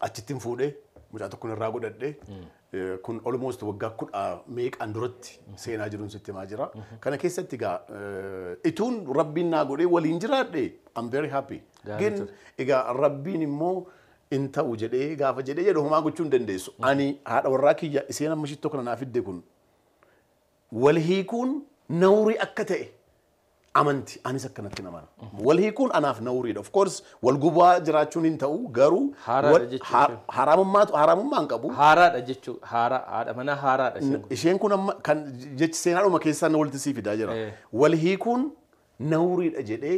Achittiin fuudhee mucaa tokko irraa godhadhee kun olmost waggaa kudha meeqaan duratti seenaa jiruun sitti himaa jira. Kana keessatti egaa ituun rabbiin naa godhee waliin jiraadhe I'm very happy. Gin egaa rabbiin immoo in ta'u jedhee gaafa jedhee jedhu homaa gochuu hin dandeessu. Ani haadha warraa kiyya isheen amma shittoo kana naa fidde kun wal hiikuun nawrii akka ta'e. amanti anis akkanatti nama wal hiikuun anaaf nawuriidha of course wal gubaa jiraachuun hin ta'u garuu haramummaatu haramummaa hin qabu haaraadha jechuu haaraa haadha mana haaraadha isheen kun amma kan jechi keessaa walitti sii fidaa jira wal hiikuun nawuriidha jedhee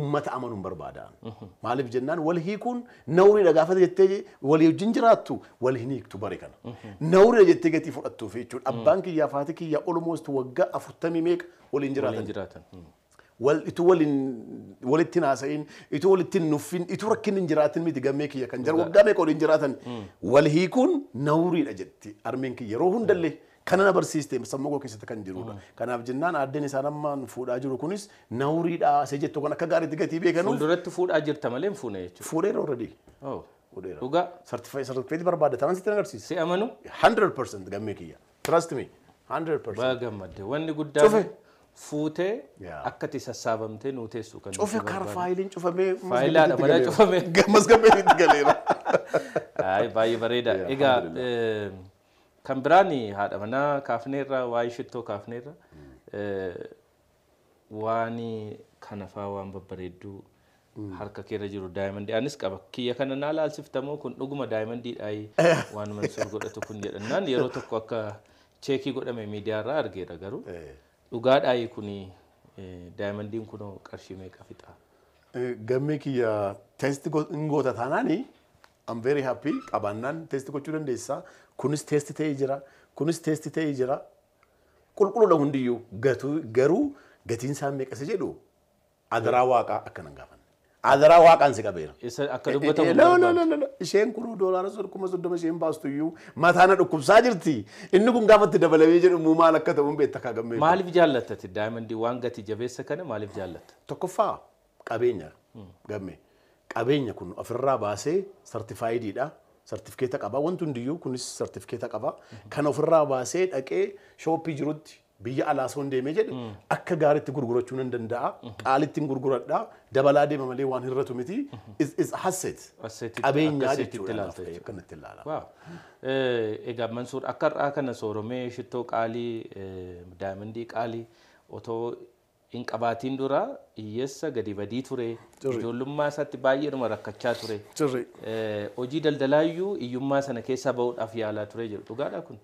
ummata amanuu hin barbaadaan maaliif jennaan wal hiikuun nawuriidha gaafata jettee walii wajjin jiraattu wal hin hiiktu bare kana nawuriidha jettee gatii fudhattuuf jechuudha abbaan kiyyaa faati kiyyaa olmoostuu waggaa afurtamii meeqa waliin jiraatan. wal itu waliin walitti asain itu walitti nufin itu rakin hin jiraatin miti gammee kiyya kan jara waggaa meeqa waliin jiraatan wal hiikuun nawriidha jetti armeen kiyya rohun hundallee kana na barsiiste sammuu koo keessatti kan jirudha. Kanaaf jennaan addeen isaan amma fuudhaa jiru kunis nawriidha asee jettu kan akka gaariitti gatii beekanu. Fuulduratti fuudhaa jirta malee hin fuune jechuudha. Fuudheera already. Fuudheera. Dhugaa. Sartifikaatii barbaadda taanaan sitti na agarsiisa. Si amanu. 100% gammee kiyya. Trust me. 100%. Baa gammadde wanni guddaa. Cufe. fuutee akka itti sassaabamtee nuu teessu kan cufe karaa faayiliin cufamee faayilaadha malee cufamee masgabee itti galeera. Baay'ee bareeda. Egaa kan biraan haadha manaa kaafneerra waa'ee shittoo kaafneerra waan kana faa waan babbareedduu harka keerra jiru daayimandii anis qaba kiyya kana naa laalsiftamoo kun dhuguma daayimandiidhaa waan mansuur godhatu kun jedhannaan yeroo tokko akka cheekii godhame miidiyaarraa argeera garuu. dhugaadhaa kuni daayimandiin kun qarshii meeqa fixa? Gammee kiyya teesti hin goota taanaani I'm very happy qabannaan teesti gochuu dandeessa. Kunis teesti ta'ee jira. Kunis teesti ta'ee jira. Qulqulluudha hundiyyuu garuu gatiin isaan meeqa si jedhu adaraa waaqaa akkanan gaafa. Adaraa waaqaan si qabeera. Isa akka dubbata guddaan. Isheen kun doolaara kuma soddoma isheen mataana dhukkubsaa jirti. Inni kun gaafa itti dabalamee jedhamu maal akka ta'uun beekta Maaliif jaallattati daa'imman waan gati jabeessa kana maaliif jaallatta? Tokkoffaa qabeenya Qabeenya kun ofirraa baasee sartifaayidiidha. Sartifikeeta qaba. Wanti hundiyyuu kunis sartifikeeta qaba. Kan ofirraa baasee dhaqee shooppii jirutti biyya alaasaa hundee deemee jedhe akka gaariitti gurgurachuun hin danda'a qaalittiin gurguradha dabalaa deema malee waan hirratu miti is hasseet qabeenyaa jechuudha Egaa Mansuur akka irraa kana sooromee shittoo qaalii daamindii qaalii otoo hin qabaatiin dura hiyyeessa gadi badii ture ijoollummaa isaatti baay'ee baay'eedhuma rakkachaa ture hojii daldalaa iyyuu iyyummaa sana keessa bahuudhaaf yaalaa ture jiru dhugaadha kun.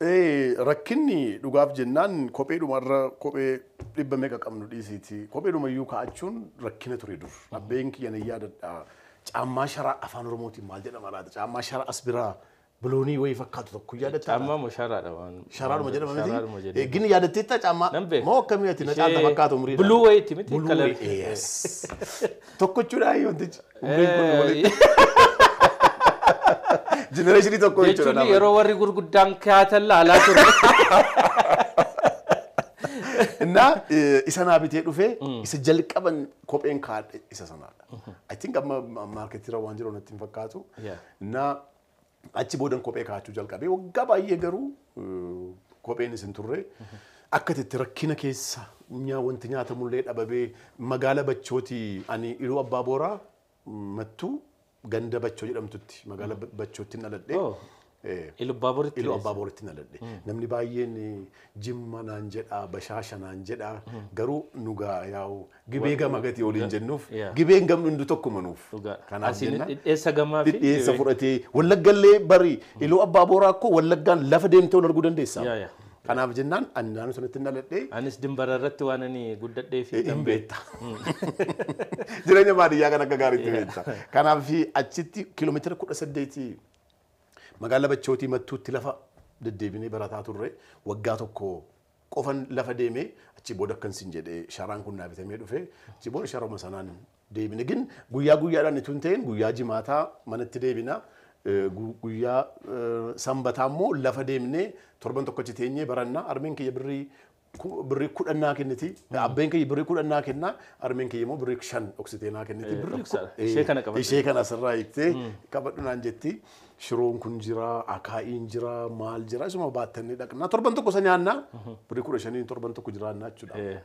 Rakkinni dhugaaf jennaan kophee dhumarra kophee dhibba meeqa qabnu dhiisiiti. Kophee dhumayyuu kaa'achuun rakkina ture dur. Abbeen kiyyan yaadadha. Caammaa sharaa afaan Oromootiin maal jedhama laata? Caammaa sharaa as biraa biloonii wayii fakkaatu tokko yaadatta. Caammaa moo sharaadha waan? Sharaadhuma jedhama miti? Sharaadhuma jedhama. Gini yaadatteetta caammaa? Nan beeku. Moo akkamii ati na caalta fakkaatu umrii? Buluu wayiitti miti? Buluu wayiitti. Tokkochuudhaan yoo wantichi. Umriin kun walitti. Jenereeshinii tokko jechuudha nama. Yeroo warri gurguddaan kaa'atalla alaa ture. Innaa isa naa bitee dhufee isa jalqaban kopheen kaadhe isa sanaadha. I think amma maarkeetira waan jiru natti hin fakkaatu. Innaa achi boodan kophee kaa'achuu jalqabee waggaa baay'ee garuu kopheen isin turre. Akka itti rakkina keessa wanti nyaatamullee dhababee magaala bachootii ani yeroo abbaa booraa mattuu ganda Bachoo jedhamtutti magaala Bachootti dhaladhee. Oh. Eh, ilu Abbaaboritti Ilu Abbaaboritti hmm. Namni baay'een eh, Jimma naan jedhaa Bashaasha naan jedhaa hmm. garuu nugaa yaa'u gibee gama gatii waliin jennuuf gibeen gamni hundi tokkuma nuuf. Kanaaf jenna dhidheessa gamaa fi dhidheessa fudhatee wallaggallee bari hmm. Ilu Abbaaboraa wallaggaan lafa deemtee ol arguu dandeessaa. Kanaaf jennaan ani naannoo sanatti hin dhaladhee. Anis dimbara irratti waan ani guddadhee fi hin beekta. Jireenya baadiyyaa kan akka gaariitti beekta. Kanaaf achitti kiiloomeetira kudha saddeetii magaalaa Bachootii mattuutti lafa deddeebinee barataa turre waggaa tokko qofan lafa deemee achi booda akkansin jedhee sharaan kun naa bitamee dhufe achi booda sharooma sanaan deebine. Gin guyyaa guyyaadhaan itoo hin ta'in guyyaa jimaataa manatti deebina. guyyaa sanbataa immoo lafa deemnee torban tokkochi teenyee baranna armeen kiyya birrii birrii kudhannaa kenniti abbeen kiyya kudhannaa kenna armeen kiyya immoo birrii shan oksiteenaa kenniti birrii ishee kana asirraa hiiktee qabadhu jetti shiroon kun jira akaa'iin jira maal jira isuma baattanii dhaqnaa torban tokko isa nyaannaa birrii kudha shaniin torban tokko jiraannaa jechuudha.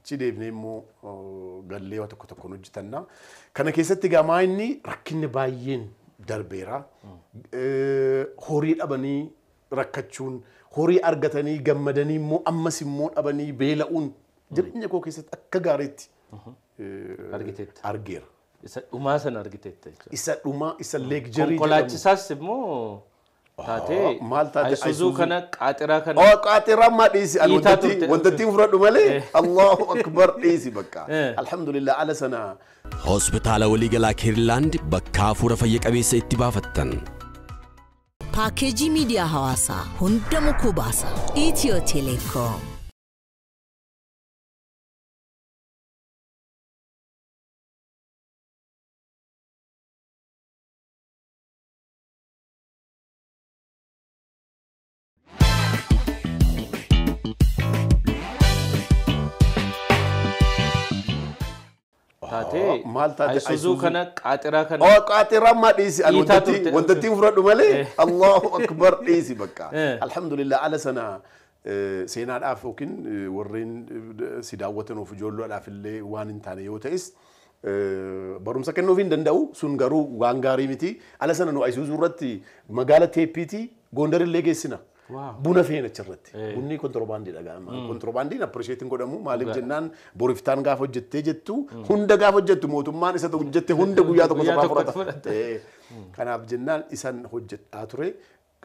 achi deebnee immoo gallee tokko tokkoon hojjetannaa kana keessatti gamaa inni rakkinni baay'een Darbeeraa eh, Horii dhabanii rakkachuun, horii argatanii gammadanii immoo ammas immoo dhabanii beela'uun jireenya koo keessatti akka gaariitti eh, argeera. Isa dhumaa sana argiteetta. Isa dhumaa isa leegjarii jedhamu. Konkolaachisaas immoo. taatee isuuzuu kana qaatiraa kana. Oo qaatiraammaa dhiisi wantattiin fudhadhu malee Allahu akbar dhiisi bakka. Alhamdulillah ala sana. Hospitaala waliigalaa Keerilaand bakka hafuura fayya qabeessa itti baafattan. Paakeejii miidiyaa hawaasaa hunda mukuu baasa. Itiyoo Teleekoom. taatee maal taate ayisuzuu kana qaaxiraa kana. Oo qaaxiraa maa dhiisi ani wantattiin wantattiin fudhadhu malee Allahu akbar dhiisi bakka. Alhamdulillah ala sana seenaadhaaf yookiin warreen si daawwatanuuf ijoolloodhaaf illee waan hin taane yoo ta'es. barumsa kennuuf hin danda'u sun garuu waan gaarii miti ala sana nu ayisuuzuu irratti magaala teeppiiti goondarillee geessina. buna feena achirratti. Bunni kontirobaandii dhaga'a. Kontirobaandiin appiriisheetiin godhamu maaliif jennaan boriftaan gaafa hojjettee jettu hunda gaafa hojjettu mootummaan isa hojjette hunda guyyaa tokko soqaa fudhata. Kanaaf jennaan isan hojjedhaa ture.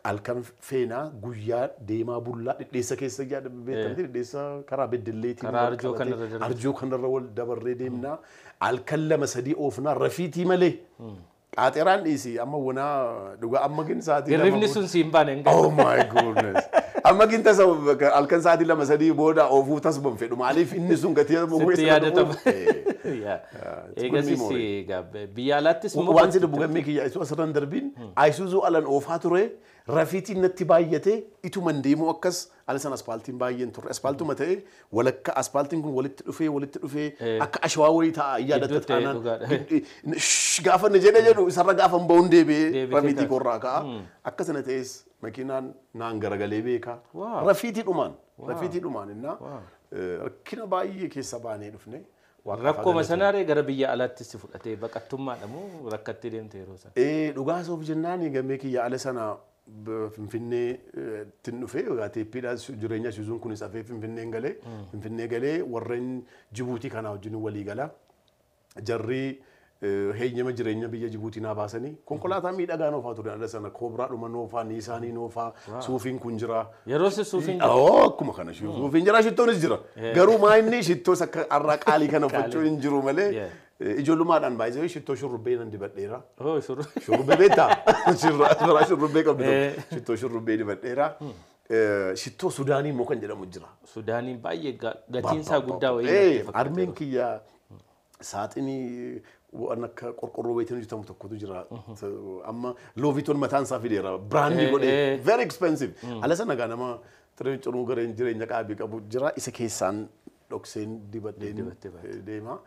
Halkan feenaa guyyaa deemaa bullaa dhidheessa keessa beekamtii dhidheessa karaa beddelleetiin arjoo kanarra wal dabarree deemnaa halkan lama sadii oofnaa rafiitii malee. Qaaxeraan dhiisii amma wunaa dhugaa amma gin sa'aatii lama. Hirribni sun siin baane hin galu. tasa halkan sa'aatii lama sadii booda oofuu oh, tasuma fedhu maaliif inni sun gatii nama eh. ah, guyyaa sana yaadatama. Eegasis biyya alaattis. Waan si dubbu gammee kiyya isuus asirran darbiin hmm. ayisuusuu alan oofaa ture. rafiitiin natti baay'ate ituman deemu akkas ani san aspaaltiin baay'een turre aspaaltuma ta'e walakka aspaaltiin kun walitti dhufee walitti dhufee akka ashawaa wayii ta'a yaadatta taanaan gaafa na jedhe jedhu gaafa deebi'ee ka'a akka sana ta'es makiinaan naan garagalee beeka rafiitii dhumaan rafiitii dhumaan rakkina baay'ee keessa baanee dhufne. gara biyya fudhatee rakkatti deemte yeroo Dhugaa soof jennaan gamee sanaa Finfinnee ittiin eh, dhufee ATPdhaas jireenya siisuun kunis hafee Finfinneen galee hmm. Finfinnee galee warreen Jibuutii kanaa wajjin walii galaa jarri eh, heeyyama jireenya biyya Jibuutii naa baasanii konkolaataa miidhagaa noofaa ture adda sana koobiraa dhuma noofaa niisaanii noofaa suufiin kun jiraa. Yeroo si suufiin jira. Akkuma kana suufiin jira shittoonis jira. Hmm. Garuu maa inni shittoos akka arraa qaalii kana fachoo hin jiru malee. Ijoollumaadhaan baay'isee shittoo shurrubbee nan dibadheera. Shurrubbee beektaa? Shurraa shurrubbee qabdu shittoo shurrubbee dibadheera. Shittoo Sudaanii immoo kan jedhamu jira. baay'ee guddaa wayii. Armeen kiyya saaxinii waan akka qorqorroo wayitiin tokkotu jira. Amma loovitoon mataan isaa fideera. Biraandii godhee. Very expensive. Ala sana gaa nama gareen jireenya jira. Isa keessaan dhokseen dibateen eh, deema.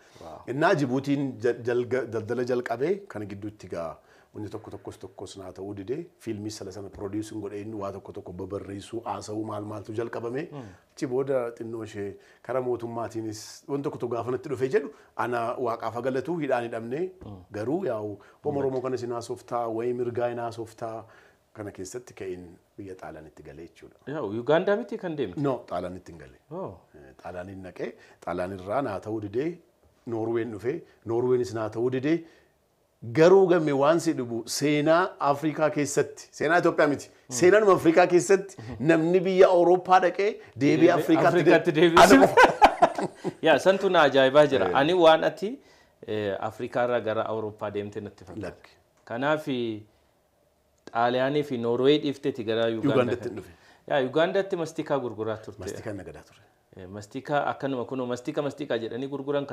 Innaa eh, Jibuutiin daldala jalqabee kana gidduutti ga'a. Wanti tokko tokkos tokkos naa ta'uu didee fiilmii sala sana piroodiisuun godhee inni waa tokko tokko babarreessuu haasa'uu maal maaltu jalqabame. Achi hmm. booda xinnoo kara mootummaatiinis wanti tokko tokko gaafa natti dhufee jedhu ana waaqaaf galatu hidhaan hidhamnee garuu yaa'u Oromoo kana si naasoftaa wayii mirgaa naasoftaa. kana keessatti ka'in biyya xaalaanitti galee jechuudha. Yuugaandaa miti kan deemte? No, xaalaanitti hin galee. Xaalaaniin oh. eh, naqee, naa ta'uu didee, Noorween dhufee, Noorweenis naa ta'uu didee, garuu gamme waan si dhubu seenaa Afrikaa keessatti, seenaa Itoophiyaa miti, seenaanuma Afrikaa keessatti namni biyya Awurooppaa dhaqee deebii Afrikaatti na ajaa'ibaa jira. Eh. Ani waan ati eh, Afrikaarraa gara Awurooppaa deemte natti Kanaaf xaaliyaanii fi Noorwee dhiiftee Tigaraa Yuugaandatti hin dhufe. mastikaa gurguraa turte. Eh, akkanuma gurguran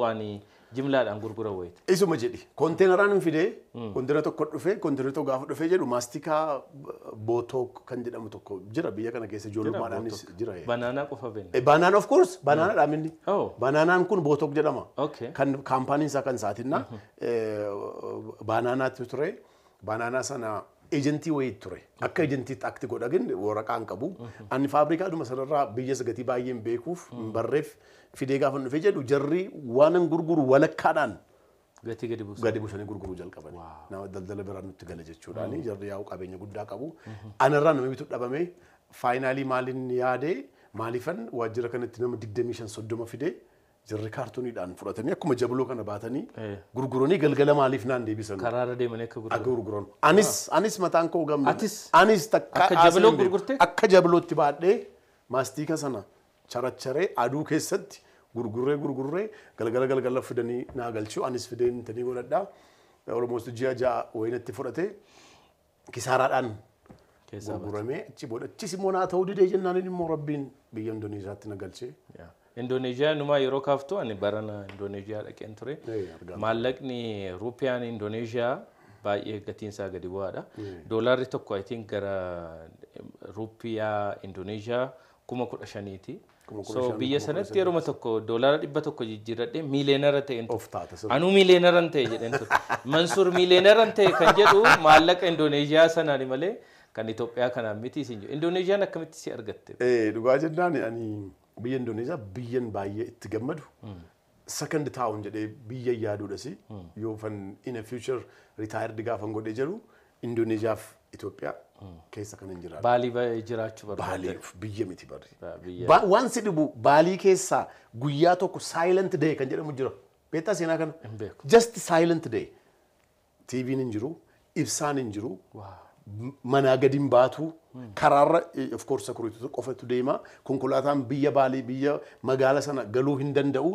waan jimlaadhaan gurguran wayita. Isuma jedhi konteenaraan fidee hmm. konteenara tokko dhufee konteenara tokko gaafa dhufee jedhu maastikaa Botok kan jedhamu tokko jira biyya kana jira. Eh. Banaanaa qofa benna. Eh, banaanaa of course banaanaadha hmm. minni. Oh. Banaanaan kun Botok jedhama. Kan kaampaaniin isaa kan saatinna banaanaatti hmm. ture banaanaa eejentii wayii ture. Akka eejentiitti akti godhagen waraqaan qabu. Mhm. Ani faabrikaadhuma sanarraa biyya sagatii baay'een beekuuf mhm. barreef fidee gaafa dhufee jedhu jarri waanan gurguruu walakkaadhaan Gatii gadi buusanii. Gadi buusanii gurguruu jalqaban. Nama daldala biraan nutti gala jechuudhaan mhm. jarri yaa'u qabeenya guddaa qabu. Anarraa namni bitu dhabame faayinaalii maaliin yaadee maaliifan waajjira kanatti nama 25 soddoma fidee. Jirri kaartooniidhaan fudhatanii akkuma jabloo kana baatanii gurguranii galgala maaliif naan deebisan. Karaarra deemanii akka gurguran. Akka gurguran. Anis ah. anis mataan koo gamne. akka jabloo gurgurtee. Akka jablootti baadhee maastiika sana characharee aduu keessatti gurgurree gurgurree galgala galgala fidanii naa galchuu anis fidee intanii godhadhaa. Oromoostu ji'a ja'a wayinatti fudhatee kisaaraadhaan gurguramee achi boodachis immoo naa ta'uu didee jennaan immoo rabbiin biyya Indoneeziyaatti na galchee. Indoneeziyaa numaa yeroo kaaftu ani barana Indoneeziyaa eh, dhaqeen ture. Maallaqni ruupiyaan Indoneeziyaa baay'ee gatiin isaa gadi bu'aadha. Hmm. Doolaarri tokko I think gara ruupiyaa Indoneeziyaa kuma kudha shaniiti. So biyya sanatti yeroo tokko doolaara dhibba tokko jijjiirradhee miileenara ta'een ture. Anuu miileenaran ta'e jedheen ture. Mansur miileenaran ta'e kan jedhu maallaqa Indoneeziyaa sanaani malee kan Itoophiyaa kanaan miti isin jedhu. Indoneeziyaan akkamitti si eh, argatte? Dhugaa jennaan ani. biyya Indoneeziyaa biyyan baay'ee itti gammadu second town jedhee biyya yaaduudhas yoofan in a future retired gaafan godhe jedhu Indoneeziyaaf Itoophiyaa keessa kanan jiraatu. Baalii jiraachuu biyya miti barri. Waan si dhibu baalii keessaa guyyaa tokko silent day kan jedhamu jira. Beektaa seenaa kana. Just silent day. TV'n nin jiru, ibsaan hin jiru. manaa gadin baatu karaarra of course security qofatu deema konkolaataan biyya baalii biyya magaala sana galuu hin danda'u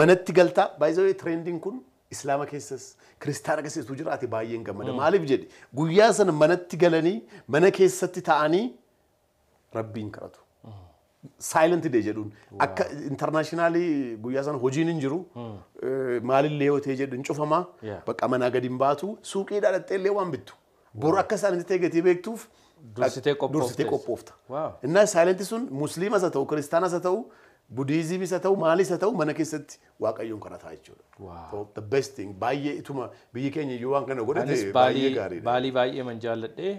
manatti galtaa baay'ee tirendiin kun islaama keessas kiristaana keessas jiraate baay'een gammada maaliif jedhe guyyaa sana manatti galanii mana keessatti ta'anii rabbiin kadhatu. Silent day jedhuun akka intarnaashinaalii guyyaa sana hojiin hin jiru maalillee yoo ta'e jedhu hin cufamaa bakka manaa gadi hin baatu suuqii dhaadhattee illee waan bittu. bor akka saalentitee gatii beektuuf dursitee qophoofta innaa saalentii sun musliimas haa ta'u kiristaana haa ta'u budiizimis ta'u maalis ta'u mana keessatti waaqayyoon kadhataa jechuudha. The best thing baay'ee ituma keenya iyyuu waan kana godhate Baalii baay'ee man jaalladhee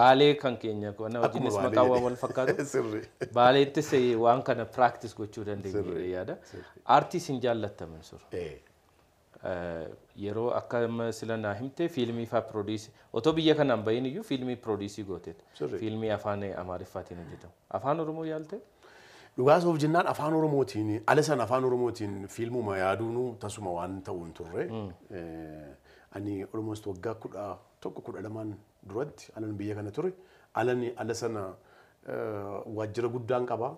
baalee kan keenya kana maqaa waan fakkaatu baaleettis waan kana piraaktis gochuu dandeenya yaada. Aartiis hin jaallattaman yeroo akka sila himtee fiilmii faa piroodiisii otoo biyya kanaan bahin iyyuu fiilmii piroodiisii gooteet fiilmii afaan amaariffaatiin hojjetamu afaan oromoo yaaltee? Dhugaa soof jennaan afaan oromootiin ala afaan oromootiin fiilmuma yaaduun tasuma waan ta'u hin turre. Hmm. Eh, ani waggaa kudha tokko kudha lamaan duratti alan biyya kana ture alan ala eh, waajjira guddaan qaba.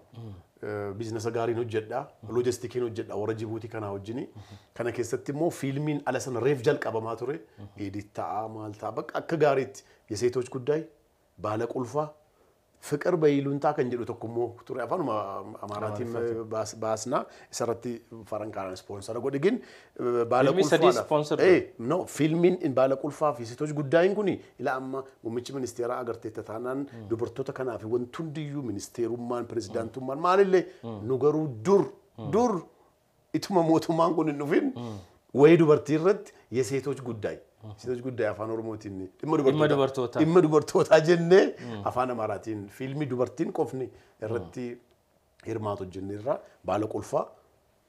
biizinasa gaarii hojjedha loojistikiin hojjedha warra Jibuutii kanaa wajjini kana keessatti immoo fiilmiin ala sana reef jalqabamaa ture edit ta'a maal ta'a bakka akka gaariitti የሴቶች ጉዳይ ባለ ቁልፏ ፍቅር በይሉንታ ከን ጀዱ tokkummoo ture afaan amaaraatiin baasnaa isarratti faran kaanaan ispoonsara godhe ግን ባለ ቁልፋ ነው ፊልሚን ባለ ቁልፋ fi ሴቶች ጉዳይን kun ila amma muummichi ministeera agarteetta taanaan dubartoota kanaaf wanti hundiyyuu ministeerummaan pirezidaantummaan maalillee nu garuu dur dur ituma mootummaan kun hin dhufin wayii dubartii irratti የሴቶች ጉዳይ Uh-huh. Siitochi guddaa afaan oromootiin dhimma dubartootaa jennee hmm. afaan amaaraatiin filmii dubartiin qofni irratti hmm. hirmaatu irraa baala qulfaa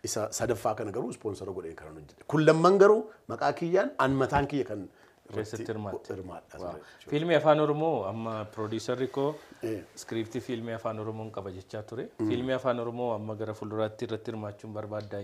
isa sadaffaa kana garuu ispoonsara godhee kan hojjete. Kun lamman garuu maqaa kiyyaan anmataan mataan kiyya kan keessatti hirmaadha. Fiilmii afaan oromoo amma piroodiisarri koo iskiriiptii eh. fiilmii afaan oromoon qaba jechaa ture. Hmm. afaan oromoo amma gara fuulduraatti irratti hirmaachuun barbaaddaa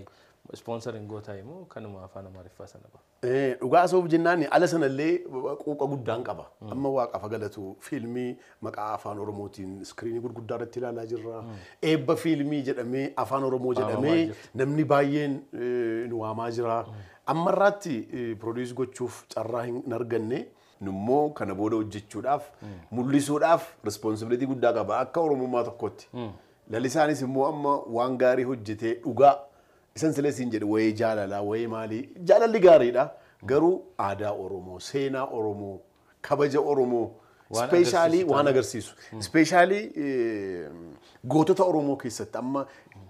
ispoonsariin gootaa immoo oh, kanuma afaan amaariffaa sana Dhugaa eh, asuuf jennaan ala sanallee quuqa guddaan qaba. Mm. Amma waaqafa galatu fiilmii maqaa afaan Oromootiin iskiriinii gurguddaa irratti ilaalaa jirra. Mm. Eebba eh, fiilmii jedhamee afaan Oromoo jedhamee namni baay'een eh, nu waamaa jira. Mm. Ammarraatti pirooduus gochuuf carraa hin arganne. Immoo kana booda hojjechuudhaaf mul'isuudhaaf rispoonsibilitii guddaa qaba akka Oromumaa tokkotti. Lalisaanis immoo amma waan gaarii hojjetee dhugaa Isan sileesiin jedhe wayee jaalalaa wayee maalii jaalalli gaariidha garuu aadaa Oromoo seenaa Oromoo kabaja Oromoo ispeeshaalii waan agarsiisu ispeeshaalii hmm. eh, gootota Oromoo keessatti amma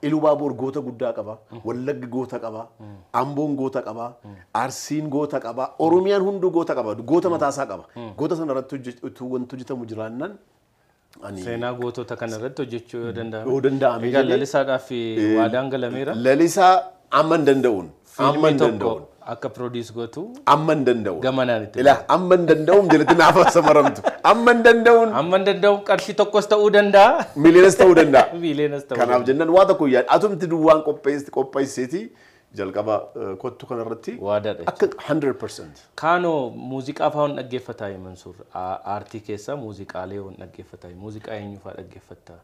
Ilubaaboor goota guddaa qaba hmm. wallagga goota qaba hmm. Amboon goota qaba Arsiin goota qaba Oromiyaan hunduu goota qaba goota mataasaa qaba goota sana irratti utuu wanti hojjetamu Seenaa gootota kanarratti hojjechuu yoo danda'ame. Yoo danda'ame. Egaa lalisaadhaaf waadaan galameera. Lalisaa amma hin danda'uun. Amma hin danda'uun. Akka produce gootu. Amma hin danda'uun. Gamanaan itti. Ilaa amma hin danda'uun jalatti naafa samaramtu. Amma hin danda'uun. Amma hin danda'uun qarshii tokkos ta'uu danda'a. Miliyoonas ta'uu danda'a. Miliyoonas ta'uu danda'a. Kanaaf jennaan waa tokko yaad atumti duwwaan qopheessiti qopheessiti. jalqaba kottu kanarratti akka 100%. Kaanoo muuziqaa fa'aa hin dhaggeeffataa yoo Mansuur. Aartii keessaa muuziqaalee hin dhaggeeffataa'e. Muuziqaa eenyu fa'aa dhaggeeffattaa?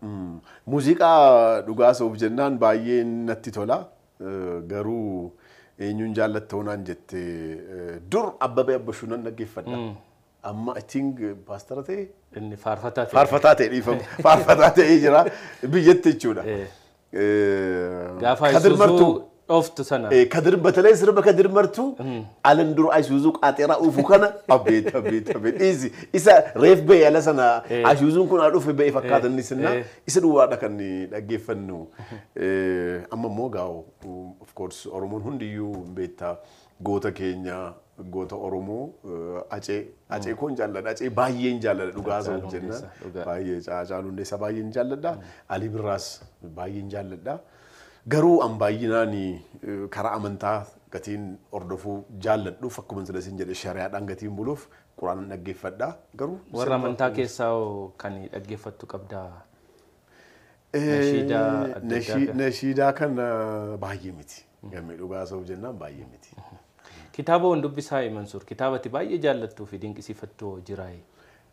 Muuziqaa dhugaas of jennaan baay'ee natti tola. Garuu eenyuun jaallatta hoonaan jettee dur abbabee abbashuunan dhaggeeffadha. amma iting paastara ta'e inni faarfataa ta'e faarfataa ta'e dhiifamu faarfataa ta'e jira biyyatti jechuudha. Gaafa isuusuu Ooftisanaa. Kadirin batalee sirba kadirin martuu alan dur Ayisuuzuu qaaxeeraa uufuu kana abbeet abbeet abbeet dhiisi. Isa reef ba'e ala sana Ayisuuzuun kun haa dhufe ba'e fakkaata inni sinna isa duwwaadha kan dhaggeeffannu. Amma immoo gaa'u of course Oromoon hundiyyuu beektaa goota keenya goota Oromoo acee acee koon jaalladha acee baay'een jaalladha dhugaa ta'uuf jenna baay'ee Caalaa Hundeessaa baay'een jaalladha Alii Birraas baay'een jaalladha. Garuu an baay'inaan e, karaa amantaa gatiin hordofuu jaalladhuuf akkuma sila siin jedhe shari'aadhaan gatiin buluuf quraana dhaggeeffadha. Garuu warra amantaa keessaa kan dhaggeeffattu qabdaa. Nashiidaa kan baay'ee miti. Gammee dhugaa isaaf jennaan baay'ee miti. Kitaaba hon dubbisaa Mansuur kitaabati baay'ee jaallattuu fi dinqisiifattuu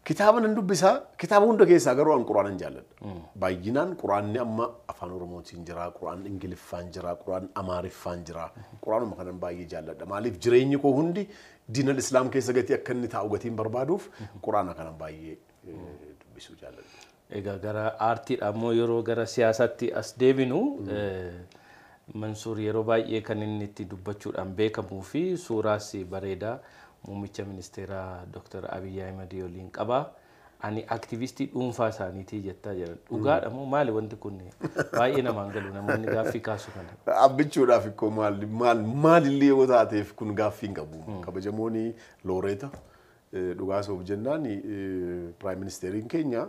Kitaaba nan dubbisaa kitaaba hunda keessaa garuu an quraan hin jaalladha. Baay'inaan quraanni amma afaan oromootiin jiraa quraan ingiliffaan jiraa quraan amaariffaan jira. Quraanuma kanan baay'ee jaalladha. Maaliif jireenyi koo hundi diinal islaam keessa gatii akka inni taa'u gatiin barbaaduuf quraana kanan baay'ee eh, dubbisuu jaalladha. Egaa gara aartiidha ammoo yeroo gara siyaasatti as deebinu. Eh, Mansuur yeroo baay'ee kan inni itti dubbachuudhaan beekamuu fi suuraas bareedaa. muummicha ministeeraa Dr. Abiyyi Ahmed waliin qaba. Ani aktivistii dhuunfaa isaaniitii jettaa jira. Dhugaadha moo maali wanti kun baay'ee namaan galu namoonni gaaffii kaasu kana. Abbichuudhaaf ikkoo maali maal maalillee yoo taateef kun gaaffii hin qabu. Kabajamoonni looreeta dhugaasoof jennaan piraayim ministeeriin keenya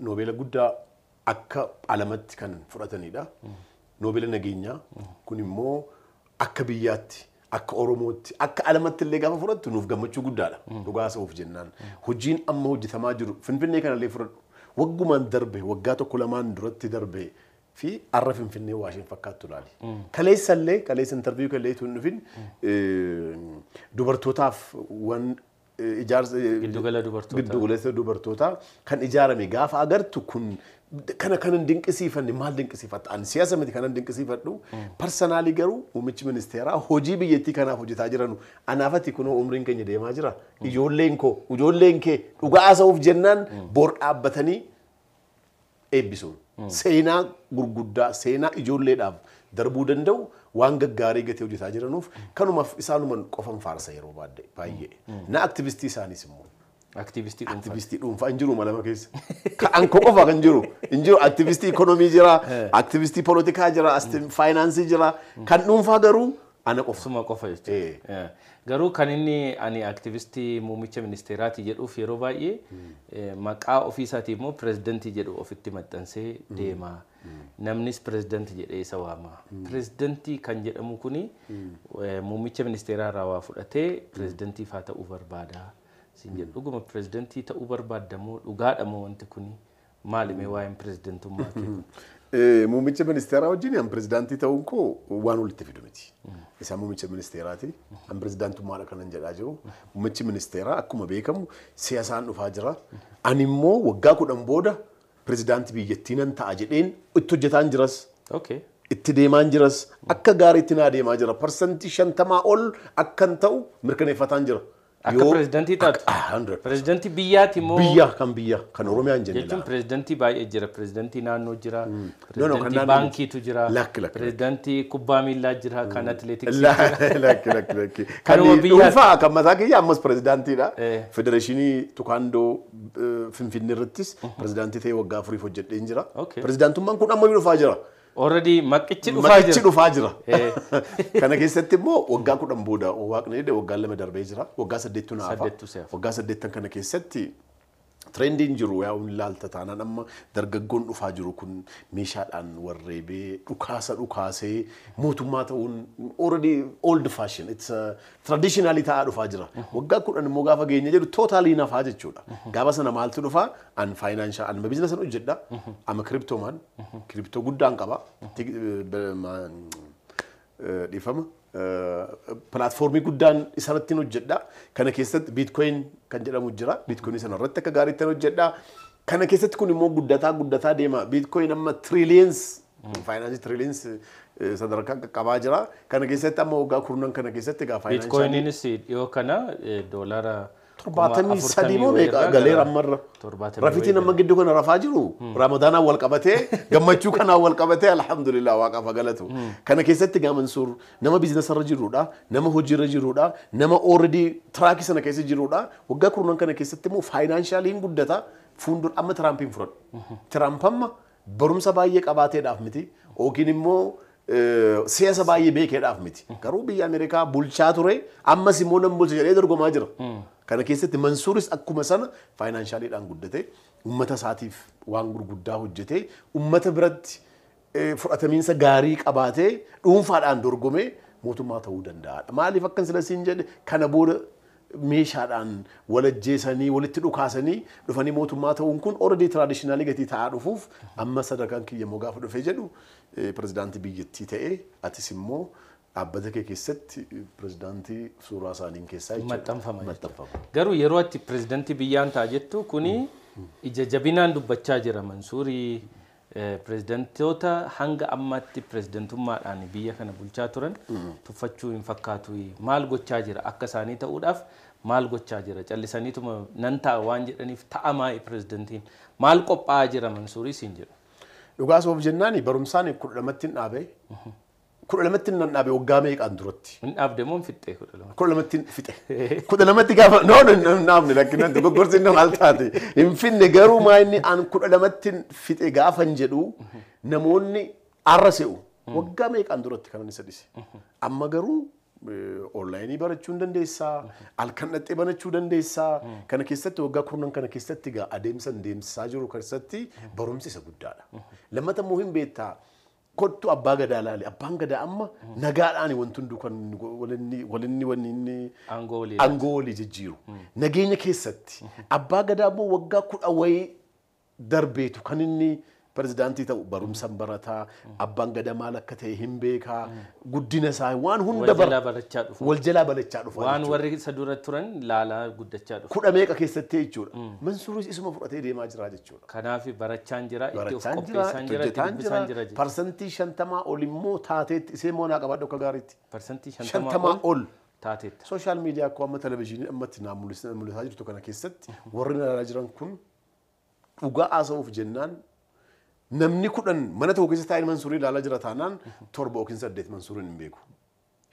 noobeela guddaa akka alamatti kan fudhatanidha. Noobeela nageenyaa kun immoo akka biyyaatti. akka Oromootti akka alamatti gaafa fudhattu nuuf gammachuu guddaadha. Dhugaa sa'uuf jennaan. Hojiin amma hojjetamaa jiru Finfinnee kanallee fudhadhu. Waggumaan darbe waggaa tokko lamaan duratti darbe fi har'a Finfinnee waa isheen fakkaattu laali. Kaleessallee mm. kaleessa intarviiyuu hin dubartootaaf waan ijaarsa dubartootaa kan ijaarame gaafa agartu kun kana kanan dinqisiifanne maal dinqisiifatta ani siyaasa miti kanan dinqisiifadhu parsanaalii garuu muummichi ministeeraa hojii biyyattii kanaaf hojjetaa jiranu anaafati kunoo umriin keenya deemaa jira ijoolleen koo ijoolleen kee dhugaa sa'uuf jennaan boor dhaabbatanii eebbisuun seenaa gurguddaa seenaa ijoolleedhaaf darbuu danda'u waan gaggaarii gatee hojjetaa jiranuuf kanumaaf isaanuman qofan faarsa yeroo baay'ee na aktivistii isaaniis immoo Aktiivistii dhuunfaa. Aktiivistii dhuunfaa hin jiru malama keessa. Ka'an koo qofa kan jiru. Hin jiru aktiivistii ikonoomii jira, eh. aktiivistii jiraa jira, faayinaansii jira. Kan dhuunfaa garuu ana qofa. Suma qofa Garuu kan inni ani aktiivistii muummicha ministeeraati jedhuuf yeroo baay'ee maqaa ofiisaati immoo pireezidantii jedhu ofitti maxxansee deema. Namnis pireezidantii jedhee isa waama. Pireezidantii kan jedhamu kuni hmm. eh, muummicha ministeeraa irraa waa fudhatee hmm. pireezidantii fa'aa ta'uu barbaada. siin dhuguma pireezidantii ta'uu barbaadamoo moo dhugaadha moo wanti kun maalimee waa'een pireezidantummaa kee Muummicha ministeeraa wajjin an pireezidantii ta'uun koo waan walitti fidu miti. Isaan muummicha ministeeraati. An pireezidantummaadha kanan jedhaa jiru. Muummichi ministeeraa akkuma beekamu siyaasaan dhufaa jira. Ani immoo waggaa kudhan booda pireezidaantii biyyattii nan ta'a jedheen itti hojjetaan jiras. itti deemaan jiras akka gaariitti naa deemaa jira parsantii shantamaa ol akkan ta'u mirkaneeffataan jira. Akka pireezidantii taatu. Pireezidantii biyyaati moo? Biyya kan biyya kan Oromiyaa hin jenne laala. Jechuun pireezidantii baay'ee jira. Pireezidantii naannoo jira. Pireezidantii baankiitu jira. Lakki lakki. Pireezidantii kubbaa miillaa jira. Kan atileetiksii jira. Lakki lakki lakki. Kan biyyaa. Dhuunfaa kan mataa kiyya ammas pireezidantiidha. Federeeshinii Tukaandoo Finfinnee irrattis pireezidantii ta'ee waggaa afuriif hojjedhee jira. Pireezidantummaan kun amma dhufaa jira. Ooradii maqichi dhufaa jira. Maqichi dhufaa jira. Eh. Kana keessatti immoo waggaa kudhan booda waaqni waggaa lama darbee jira. Waggaa saddeettu naafa. Waggaa saddeettan kana keessatti Tirendiin jiru yaa'u ilaalta taanaan amma dargaggoon dhufaa jiru kun meeshaadhaan warreebee dhukaasa dhukaasee mootummaa ta'uun already old fashion it's traditionally ta'aa dhufaa jira. Waggaa kudhan immoo gaafa geenye jedhu tootaalii nafaa jechuudha. Gaafa sana maaltu dhufaa an faayinaanshaa an biizinasa hojjedha ama kiriptoomaan kiriptoo guddaan qaba eh, eh, dhiifama. pilaatfoormii guddaan isarrattiin hojjedha. Kana keessatti biitkooyin kan jedhamu jira. Biitkoonii sana irratti akka gaariitti hojjedha. Kana keessatti kun immoo guddataa guddataa deema. Biitkooyin amma tiriliyeens hmm. faayinaansii tiriliyeens eh, sadarkaa qaqqabaa jira. Kana keessatti amma waggaa kurnan kana keessatti egaa faayinaansii. Biitkooniinis dhiyoo kana eh, doolaara. torbaatamii sadii moo meeqa galee rammarra rafitiin amma giddu kana rafaa jiru ramadaanaan wal qabatee gammachuu kanaan wal qabatee alhamdulillah waaqaaf galatu kana keessatti gaaman suur nama biizinasarra jirudha nama hojiirra jirudha nama ooredii tiraakii sana keessa jirudha waggaa kurnan kana keessatti immoo faayinaanshaaliin guddata fuundur amma tiraampiin fudhadhu tiraamp amma barumsa baay'ee qabaateedhaaf miti yookiin immoo siyasa baay'ee beekeedhaaf miti. Hmm. Garuu biyya Ameerikaa bulchaa ture ammas immoo nan bulchaa jedhee dorgomaa jira. Hmm. Kana keessatti Mansuuris akkuma sana faayinaanshaaliidhaan guddate uummata isaatiif waan gurguddaa hojjetee uummata biratti fudhatamiinsa gaarii qabaatee dhuunfaadhaan dorgomee mootummaa ta'uu danda'a. Maaliif akkan sila siin jedhe kana booda meeshaadhaan walajjeesanii walitti dhukaasanii dhufanii mootummaa ta'uun kun oredii tiraadishinaali gatii ta'aa dhufuuf hmm. amma sadarkaan kiyya immoo gaafa jedhu pirezidaantii biyyattii ta'e atis immoo dhaabbata kee keessatti pirezidaantii suuraa isaaniin keessaa maxxanfama. Garuu yeroo mm. ati pirezidaantii biyyaan ta'a jettu kuni ija jabinaan dubbachaa jira Mansuurii eh, pirezidantoota hanga ammaatti pirezidantummaadhaan biyya kana bulchaa mm. turan tuffachuu hin fakkaatu maal gochaa jira akka isaanii ta'uudhaaf maal gochaa jira callisaniituma nan ta'a waan jedhaniif ta'a maa'i pirezidantiin maal qophaa'aa jira Mansuurii siin jedhu. Dhugaa sabab jennaan barumsaan kudha lamatti hin dhaabe. Kudha lamatti nan dhaabe waggaa meeqaan duratti. Hin dhaabde moo hin fixxee kudha lamatti? Kudha lamatti hin fixe. Kudha lamatti gaafa noo hin dhaabne lakkinaan dogoggorsi hin taate. Hin finne garuu maa inni aan kudha lamatti hin fixe gaafa hin jedhu namoonni arra se'u. Waggaa meeqaan duratti kan inni sadise. Amma garuu onlaayinii barachuu ni dandeessaa, halkan dhaqxee banachuu dandeessaa. Kana keessatti waggaa kurnan kana keessatti egaa adeemsa deemsisaa jiru keessatti barumsi isa guddaadha. Lammata immoo hin beektaa kottu abbaa gadaa laale abbaan gadaa amma nagaadhaan wanti hunduu kan walinni wanni inni aangoo jijjiiru. Nageenya keessatti abbaa gadaa immoo waggaa kudha wayii darbeetu kan inni Pirezidaantii ta'u barumsan barataa, abbaan gada maal akka ta'e hin beekaa, guddina isaa waan hunda wal jalaa balachaa dhufa. Waan warri isa dura turan laalaa guddachaa dhufa. Kudha meeqa keessatti jechuudha. Mansuuris isuma fudhatee deemaa jira jechuudha. Kanaaf barachaan jira, itti of qopheessaan jira, itti dubbisaan jira. Parsantii shantamaa ol immoo taateetti isee moo naa qabaadhu akka gaariitti. Parsantii shantamaa ol. taateet. Sooshaal miidiyaa akkoo amma televezyiinii ammatti naa mul'isaa jirtu kana keessatti warri na jiran kun dhugaa namni kudhan mana tokko keessa taa'in mansuurii ilaalaa jira taanaan torba yookiin saddeet mansuuriin hin beeku.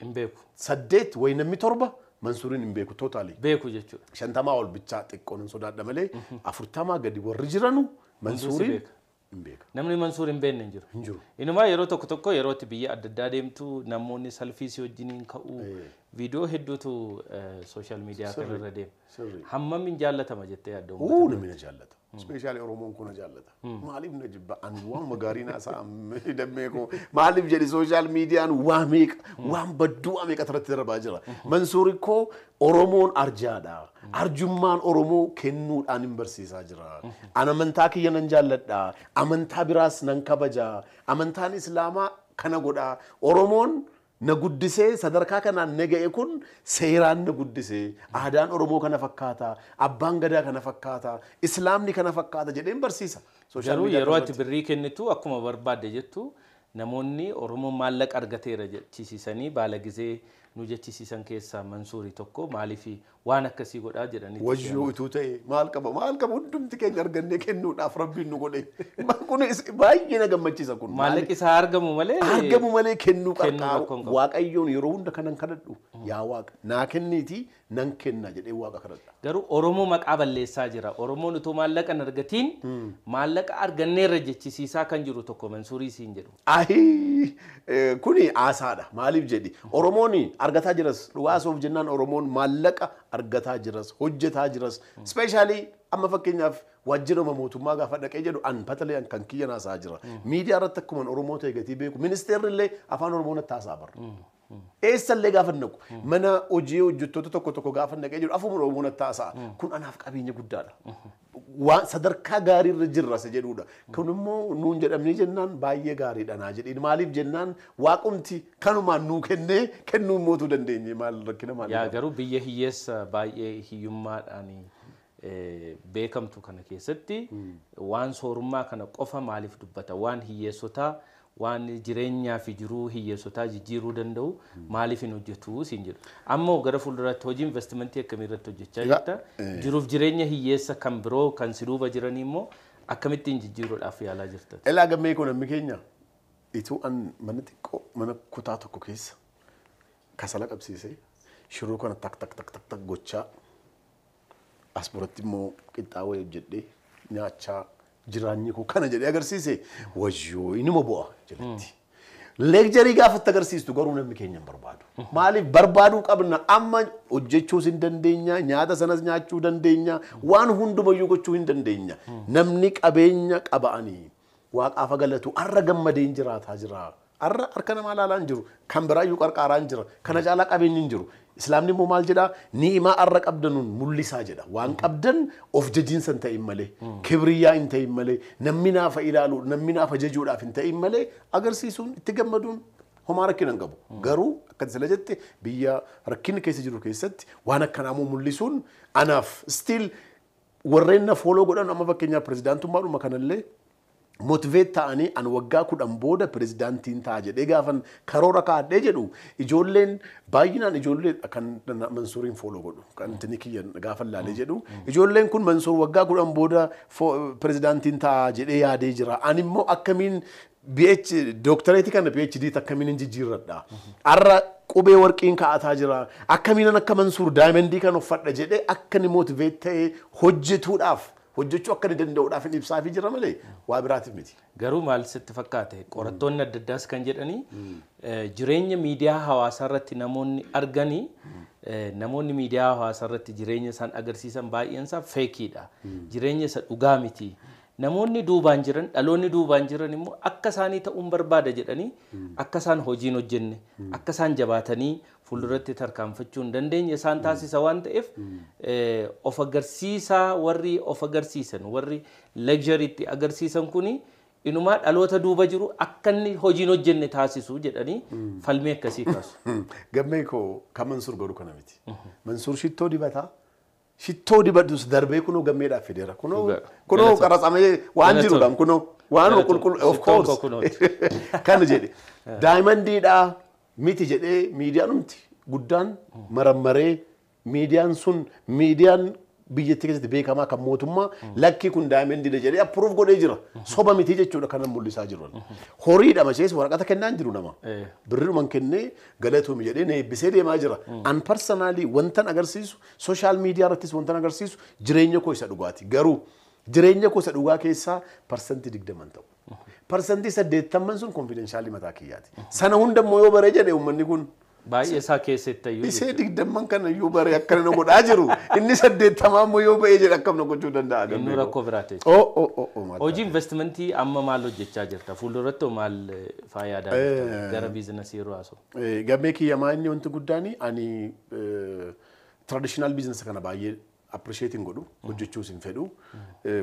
Hin beeku. Saddeet wayi namni torba mansuuriin hin beeku tootaali. Beeku jechuudha. Shantamaa ol bichaa xiqqoon hin sodaadha malee afurtamaa gadi warri jiranu mansuuriin hin beeka. Namni mansuur hin beekne hin jiru. Hin jiru. Inumaa yeroo tokko tokko yeroo itti biyya adda addaa deemtu namoonni salfii si wajjin hin ka'u. Viidiyoo hedduutu sooshaal miidiyaa kanarra deema. Hammamiin jaallatama jettee yaadda uummata. Namni na jaallata. Ispeeshaalee Oromoon kun jaallata. Maaliif na jibba? Ani waan magariina isaa damee koo maaliif jedhi sooshaal miidiyaan waa meeqa waan badduu waa meeqa irratti darbaa jira. Mansuuri koo Oromoon arjaadha. Arjummaan Oromoo kennuudhaan hin barsiisaa jira. An amantaa kiyya nan jaalladha. Amantaa biraas nan kabaja. Amantaan Islaamaa kana godha. Oromoon Naguddisee sadarkaa kanaan naga'e kun seeraan naguddisee aadaan Oromoo kana fakkaata, abbaan gadaa kana fakkaata, islaamni kana fakkaata jedheen barsiisa. Garuu yeroo ati birrii kennitu akkuma barbaadde jettu namoonni Oromoon maallaqa argateera jechisiisanii baala gizee nu jechisiisan keessaa mansuurii tokko maaliif waan akkasii godhaa jedhanii. Wajjoo utuu ta'e maal qaba maal qaba hundumti keenya argannee kennuudhaaf rabbiin nu godhe kunis baay'ee na gammachiisa kun. Maallaqi isaa argamu malee. Argamu malee kennuu qarqaaru waaqayyoon yeroo hunda kanan kadhadhu yaa waaqa naa kenniiti nan kenna jedhee waaqa kadhadha. Garuu Oromoo maqaa balleessaa jira Oromoon utuu maallaqa hin argatiin maallaqa arganneerra jechisiisaa kan jiru tokko mansuurii siin jedhu. Ayi kuni aasaadha maaliif jedhi Oromoon argataa jiras dhugaasuuf jennaan Oromoon maallaqa argataa jiras hojjetaa jiras ispeeshaalii amma fakkeenyaaf waajjirama mootummaa gaafa dhaqee jedhu an pataleen kan kiyyan haasaa jira miidiyaa irratti akkuma Oromoo ta'e gatii beeku ministeerri illee afaan Oromoon itti haasaa barra. Eessallee gaafa naqu mana hojii hojjettoota tokko tokko gaafa naqee jiru afur Oromoon taasa'a. Kun anaaf qabeenya guddaadha. Waan sadarkaa gaariirra jirra isa jedhudha. Kun immoo nuun jedhamnee jennaan baay'ee gaariidha naa jedhiin. Maaliif jennaan waaqumti kanumaan nuu kennee kennuu mootuu dandeenye maal rakkina maal. Yaa garuu biyya hiyyeessa baay'ee hiyyummaadhaan beekamtu kana keessatti hmm. waan soorummaa kana qofa maaliif dubbata waan hiyyeessotaa. waan jireenyaa fi jiruu hiyyeessotaa jijjiiruu danda'u maaliif hin hojjetu siin jedhu. Ammoo gara fuulduraatti hojii investimentii akkamii irratti hojjechaa jirta? Jiruuf jireenya hiyyeessa kan biroo kan si duuba jiranii immoo akkamittiin jijjiiruudhaaf yaalaa jirta? Elaa gammee kun ammi keenya ituu an mana xiqqoo mana kutaa tokko keessa kasala qabsiisee shiruu kana tak tak tak tak tak gochaa as biratti immoo qixxaawee hojjedhee nyaachaa jiraanyi koo kana jedhee agarsiise wayyoo inuma bu'a. jiretti. Leegjarii gaafatti agarsiistu garuu namni keenya hin barbaadu. Maaliif barbaaduu qabna amma hojjechuus hin dandeenya nyaata sanas nyaachuu dandeenya waan hundumayyuu gochuu hin dandeenya. Namni qabeenya qaba'anii waaqaafa galatu har'a gammadee hin jiraataa jira. Har'a harka namaa laalaa hin jiru kan biraayyuu qarqaaraa hin jira kana caalaa qabeenyi hin jiru. Islaamni immoo maal jedhaa ni himaa arra qabdanuun mul'isaa jedha. Waan qabdan of jajiinsa hin ta'in malee, kibriyyaa hin ta'in malee, namni naafa ilaaluu, namni naafa jajuudhaaf hin ta'in malee agarsiisuun itti gammaduun homaa rakkina hin qabu. Garuu akka sila jette biyya rakkinni keessa jiru keessatti waan akkanaamuu mul'isuun anaaf stiil warreen na fooloo godhan amma fakkeenyaaf pirezidaantummaadhuma kanallee motivate ta'anii an waggaa kudhan booda pirezidaantiin ta'a jedhee gaafan karoora kaadhee jedhu ijoolleen baay'inaan ijoollee kan Mansuuriin fooloo godhu kan tini kiyyan gaafa laalee jedhu ijoolleen kun Mansuur waggaa kudhan booda pirezidaantiin ta'a jedhee yaadee jira an immoo akkamiin PH dooktareetii kana PHD akkamiin hin jijjiirradha. Har'a qubee warqiin kaa'ataa jira. Akkamiin akka Mansuur daayimandii kan uffadha jedhee akka inni mootiveet ta'ee hojjetuudhaaf. hojjechuu akka danda'uudhaaf hin ibsaa fi jira malee waa biraatiif miti. Garuu maal sitti fakkaate qorattoonni adda addaas kan jedhanii jireenya miidiyaa hawaasaa irratti namoonni arganii namoonni miidiyaa hawaasaa irratti jireenya isaan agarsiisan baay'een isaa feekiidha. Jireenya isa dhugaa miti. namoonni duubaan jiran dhaloonni duubaan jiran immoo akka isaanii ta'uun barbaada jedhanii hmm. akka isaan hojiin hojjenne hmm. akka isaan jabaatanii fuulduratti tarkaanfachuu hin dandeenye isaan hmm. taasisa waan ta'eef eh, of agarsiisaa warri of agarsiisan warri itti agarsiisan kuni inumaa dhaloota duuba jiru akka inni hojiin hojjenne taasisu jedhanii falmee akkasii kaasu. Gammee koo kan Mansuur godhu shittoo dibadhu darbee kunoo gammeedhaa fideera kunoo qarratsamee waan jirudhaan kunoo waan qulqulluu of course kana jedhe daayimandiidhaa miti jedhee miidiyaan humti guddaan marammaree miidiyaan sun miidiyaan biyya keessatti beekamaa kan mootummaa lakkii kun daamendii jedhee appruuf godhee jira. Soba miti jechuudha kanan mul'isaa jiru. Horiidha machees waraqata kennaa hin jiru nama. Birriruman kennee galatuumi jedhee na eebbisee deemaa jira. An parsanaalii wantan agarsiisu sooshaal miidiyaa irrattis wantan agarsiisu jireenya koo isa dhugaati. Garuu jireenya koo isa dhugaa keessaa parsantii digdaman ta'u. Parsantii saddeettamman sun konfidenshaalii mataa kiyyaati. Sana hundammoo yoo baree jedhe uummanni kun. Baay'ee isaa keessatti iyyuu. Isee digdamman kana iyyuu bare akkana na godhaa jiru. Inni saddeettamaa immoo yoo ba'ee jedha akkam na gochuu danda'a. Inni rakkoo biraate. Hojii investimentii amma maal hojjechaa jirta? Fuulduratti maal faayadaa gara biizinasii yeroo asoo? Gammee kiyyamaa inni wanti guddaan ani tradishinaal biizinasa kana baay'ee apprisheetiin godhu hojjechuus hin fedhu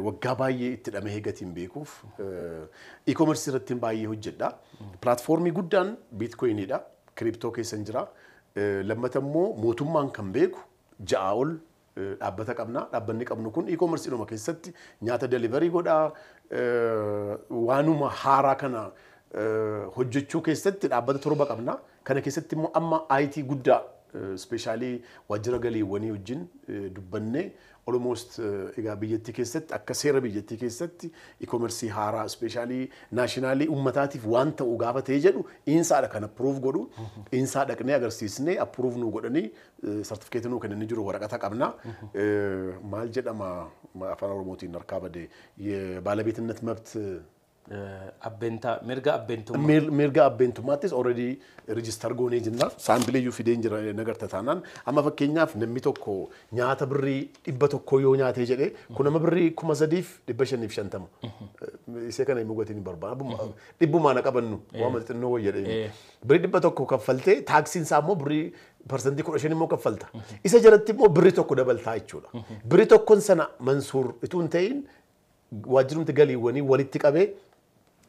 waggaa baay'ee itti dhamee eegatiin beekuuf ikomersii irratti baay'ee hojjedha. Pilaatfoormii guddaan biitkoyiniidha. kiriptoo keessan jira. Lammata immoo mootummaan kan beeku ja'a ol dhaabbata qabna. Dhaabbanni qabnu kun e dhuma keessatti nyaata deliverii godhaa waanuma haaraa kana hojjechuu keessatti dhaabbata torba qabna. Kana keessatti immoo amma IT guddaa ispeeshaalii waajjira galiiwwanii wajjin dubbannee Almost egaa biyyattii keessatti akka seera biyyattii keessatti ikomersii haaraa ispeeshaalii naashinaalii uummataatiif waan ta'u gaafa ta'e jedhu dhiinsaadha kan appruuf godhu dhiinsaa dhaqnee agarsiisnee appruuf nu godhanii sartifikeetii nuu kennanii jiru waraqata qabna. Maal jedhama afaan Oromootiin harkaa bade የባለቤትነት መብት Uh, abbeentaa mirga abbeentummaa. Mirga abbeentummaattis ooredii riijistar uh, goonee jirna. Saampileeyyuu fideen jira nagarta taanaan amma fakkeenyaaf namni tokko nyaata birrii dhibba tokko yoo nyaatee jedhee kun nama birrii kuma sadiif dhibba shaniif shantama. Uh, isee kana mugatiin barbaada. Mm-hmm. Dhibbumaana qabannu eh. waama xixinnoo wayyadhee. Eh. Birrii dhibba tokko kaffaltee taaksiin isaa immoo birrii parsantii kudha shan immoo kaffalta. Mm-hmm. Isa jalatti immoo birrii tokko dabaltaa jechuudha. Mm-hmm. Birrii tokkoon sana mansuur itoo hin ta'in waajjirumti galiiwwanii walitti qabee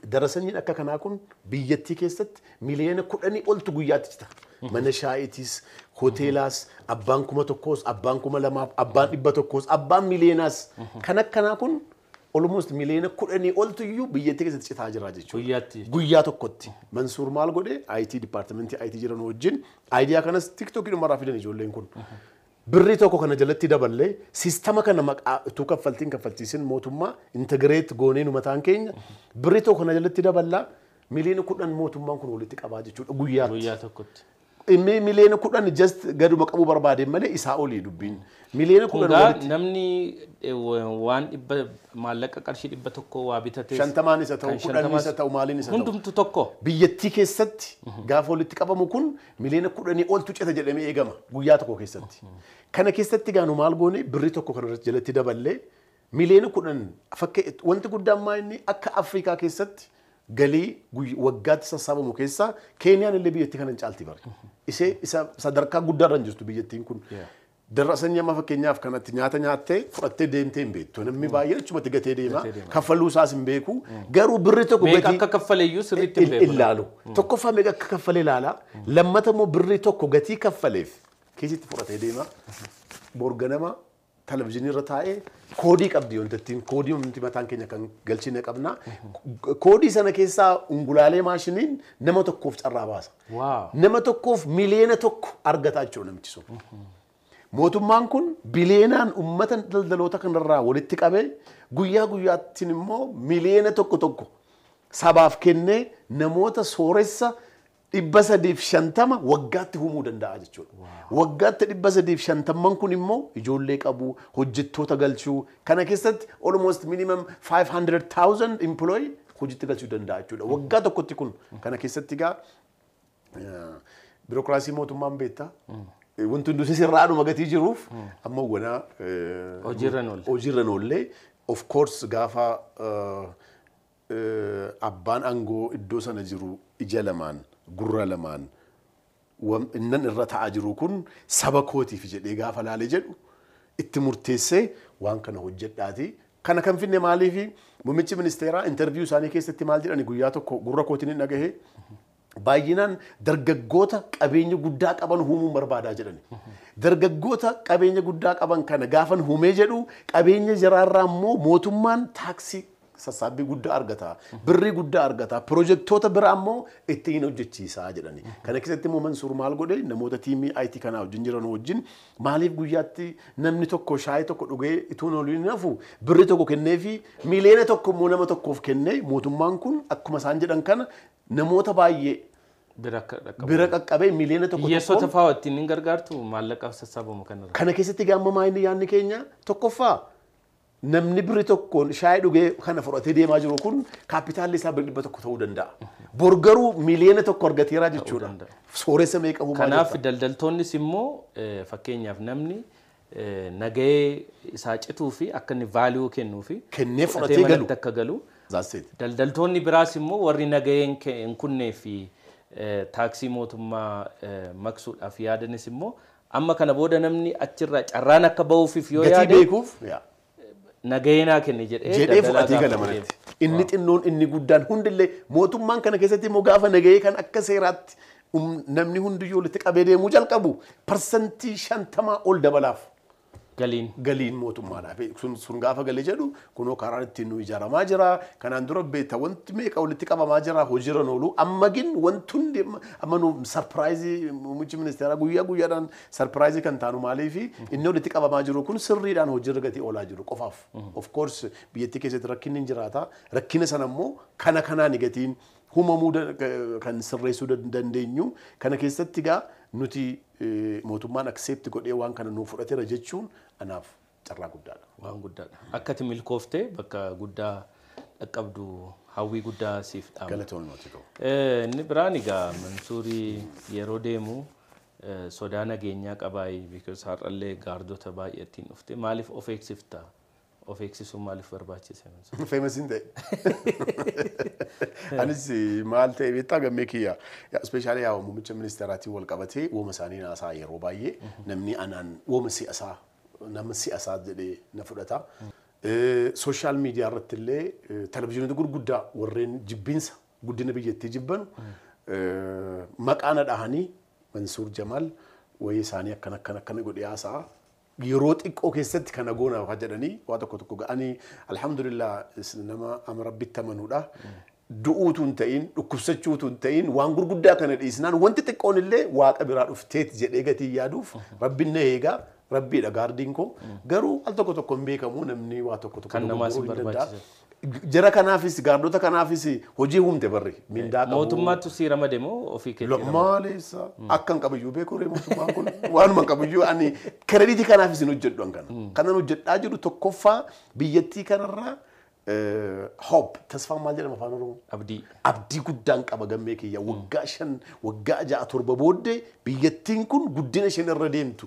Darasaniin akka kanaa kun biyyattii keessatti miliyoona kudhanii oltu guyyaatti cita. Mana shaayitis, hoteelaas, abbaan kuma tokkoos, abbaan kuma lamaaf, abbaan dhibba tokkoos, abbaan miliyoonaas. Kan akkanaa kun almost miliyoona kudhanii oltu iyyuu biyyattii keessatti citaa jira jechuudha. Guyyaa tokkotti. Mansuur maal godhee IT dipaartimentii IT jiran wajjin aayidiyaa kanas tiktookii dhumarraa fidan ijoolleen kun. birrii tokko kana jalatti daballee sistama kana maqaa utuu kaffaltiin kaffalchiisin mootummaa integreet goonee numataan keenya birrii tokko kana jalatti daballaa miliyoona kudhan mootummaan kun walitti qabaa jechuudha guyyaatti. Guyyaa tokkotti. Inni miliyoona just gaduma qabu barbaade malee isaa olii dubbiin. Miliyoona kudha walitti. Namni e, waan dhibba maallaqa qarshii dhibba tokko waa bitatee. Shantamaan isa ta'u kudhan isa ta'u maaliin isa ta'u. Hundumtu tokko. Biyyattii keessatti mhm. gaafa walitti qabamu kun miliyoona kudhanii oltu cita jedhamee eegama guyyaa tokko keessatti. Mhm. Kana keessatti gaanu maal goone birri tokko kan jalatti daballee miliyoona kudhan fakkee wanti guddaan maa inni akka Afrikaa keessatti galii waggaatti sassaabamu keessaa Keeniyaan illee biyyattii kana hin caalti bare. Mhm. Isee sadarkaa guddaarra hin jirtu biyyattiin kun. Darasanyama fakkeenyaaf kanatti nyaata nyaattee fudhattee deemtee hin beektu. Namni baay'een achumatti gatee deema. Kaffaluu isaas hin beeku. Garuu birri tokko gatii akka kaffaleeyyuu sirriitti hin beeku. Illaalu. Tokkoffaa meeqa akka kaffale ilaala. Lammata immoo birri tokko gatii kaffaleef keessatti fudhatee deema. Borga nama televezyiinii irra taa'ee koodii qabdi wantattiin koodii nuti mataan keenya kan galchine qabna. Koodii sana keessaa ungulaalee maashiniin nama tokkoof carraa baasa. Nama tokkoof miliyoona tokko argata jechuudha namichi sun. mootummaan kun bileenaan uummata daldaloota kanarraa walitti qabee guyyaa guyyaattiin immoo miliyoona tokko tokko sabaaf kennee namoota sooressa dhibba sadiif shantama waggaatti humuu danda'a jechuudha. Waggaatti dhibba sadiif shantamman kun immoo ijoollee qabu hojjettoota galchuu kana keessatti almost minimum 500,000 employee hojiitti galchuu danda'a jechuudha. Waggaa tokkotti kun kana keessatti egaa biirokiraasii mootummaan beektaa. wanti hundis sirraanuma gatii jiruuf ammoo godhaa hojiirra of course gaafa eh, eh, abbaan aangoo iddoo sana jiru ija lamaan gurra lamaan innan irra taa jiru kun saba kootiif jedhee gaafa laalee jedhu itti murteessee waan kana hojjedhaati. Kana kan finne maaliifi muummichi ministeeraa intarviyuu isaanii keessatti maal jedhani guyyaa tokko gurra kootiin hin dhagahee mhm. baay'inaan dargaggoota qabeenya guddaa qaban uumuun barbaadaa jedhan. Dargaggoota qabeenya guddaa qaban kana gaafan humee jedhu qabeenya jiraarraa immoo mootummaan taaksii sassaabbii guddaa argataa Birrii guddaa argata. Pirojektoota biraa immoo ittiin hojjechiisaa jedhani. Kana keessatti immoo Mansuur maal godhe namoota tiimii IT kanaa wajjin jiran maaliif guyyaatti namni tokko shaayii tokko dhugee ituun oliin birri tokko kennee fi miiliyoona tokko immoo nama tokkoof mootummaan kun akkuma isaan jedhan kana namoota baay'ee bira miiliyoona tokko tokkoon. Yeessota fa'aa ittiin hin gargaartu maallaqa sassaabamu Kana keessatti keenya tokkoffaa. namni birri tokkoon shaayii dhugee kana fudhatee deemaa jiru kun kaapitaalli isaa dhibba tokko ta'uu danda'a. Bor garuu miliyoona tokko argateera jechuudha. Sooressa meeqa uumaa jirta. Kanaaf daldaltoonnis immoo fakkeenyaaf namni nagahee isaa cituu fi akka inni vaaliyuu kennuu fi kennee fudhatee galu. Akka galu. Daldaltoonni biraas immoo warri nagaheen hin kunnee fi taaksii mootummaa maqsuudhaaf yaadanis immoo amma kana booda namni achirraa carraan akka bahuuf yoo yaade. Gatii beekuuf. nagayinaa kenne jedhee jedhee Inni xinnoon inni guddaan hundillee mootummaan kana keessatti immoo gaafa nagayee kan akka seeraatti um, namni hundiyyuu walitti qabee deemu jalqabu persentii shantamaa ol dabalaaf. Galiin. Galiin mootummaadhaaf sun sun gaafa galee jedhu kunoo karaan ittiin nu ijaaramaa jira. Kanaan dura beektaa wanti meeqa walitti qabamaa jira hojiirra oolu amma gin wantuun amma nu sarpiraayizii muummichi ministeeraa guyyaa guyyaadhaan sarpiraayizii kan taanu maaliifi inni walitti qabamaa jiru kun sirriidhaan hojiirra gatii oolaa jiru qofaaf. Of course biyyattii keessatti rakkinni hin jiraata rakkina sana immoo kana kanaan gatiin humamuu kan sirreessuu dandeenyu kana keessatti gaa nuti Eh, mootummaan akseepti godhee waan kana nuu fudhateera jechuun anaaf carraa guddaa Waan guddaadha. Akka milkooftee bakka guddaa dhaqqabdu hawwii guddaa siif dhaama. Eh, inni biraan gaa Mansuurii yeroo deemu eh, sodaa nageenyaa qabaa biikiis har'allee gaardota baay'ee ittiin maaliif of eegsiftaa? ofeeksisummaa lif barbaachisee. Feemasiin ta'e. Anis maal ta'e beektaa gammee kiyya. Ispeeshaalii yaa muummicha ministeeraatiin wal qabatee wooma isaanii naasaa yeroo baay'ee namni anaan wooma si'asaa nama si'asaa jedhee na fudhata. Sooshaal miidiyaa irratti illee televizyiinota gurguddaa warreen jibbiinsa guddina biyyattii jibbanu maqaa na dhahanii Mansuur Jamaal wayii isaanii akkana akkana akkana godhee haasa'a. yeroo xiqqoo keessatti kana goonaaf jedhanii waa tokko tokko ga'anii alhamdulillah nama amma rabbitti amanuudha. Du'uutu hin ta'in dhukkubsachuutu waan gurguddaa kana dhiisnaan wanti xiqqoon illee waaqa biraa dhufteet jedhee gatii yaaduuf rabbiin na eegaa rabbiidha gaardiin koo garuu al tokko tokko hin beekamu namni waa tokko tokko gurguruu jara kanaafis gaardota kanaafis hojii humte barri mindaa eh, qabu. Mootummaatu si ramade moo ofii keessa? Maaleessa akka hin qabiyyuu beekuu ree mootummaan kun waanuma hin qabiyyuu ani kanaafis hin hojjedhu hangana. Hmm. Kanan hojjedhaa jiru tokkoffaa biyyattii kanarraa eh, hoop tasfaa maal jedhama faan oromoo. Abdii. Abdii guddaan qaba gammee kiyya waggaa shan waggaa ja'a torba booddee biyyattiin kun guddina isheen irra deemtu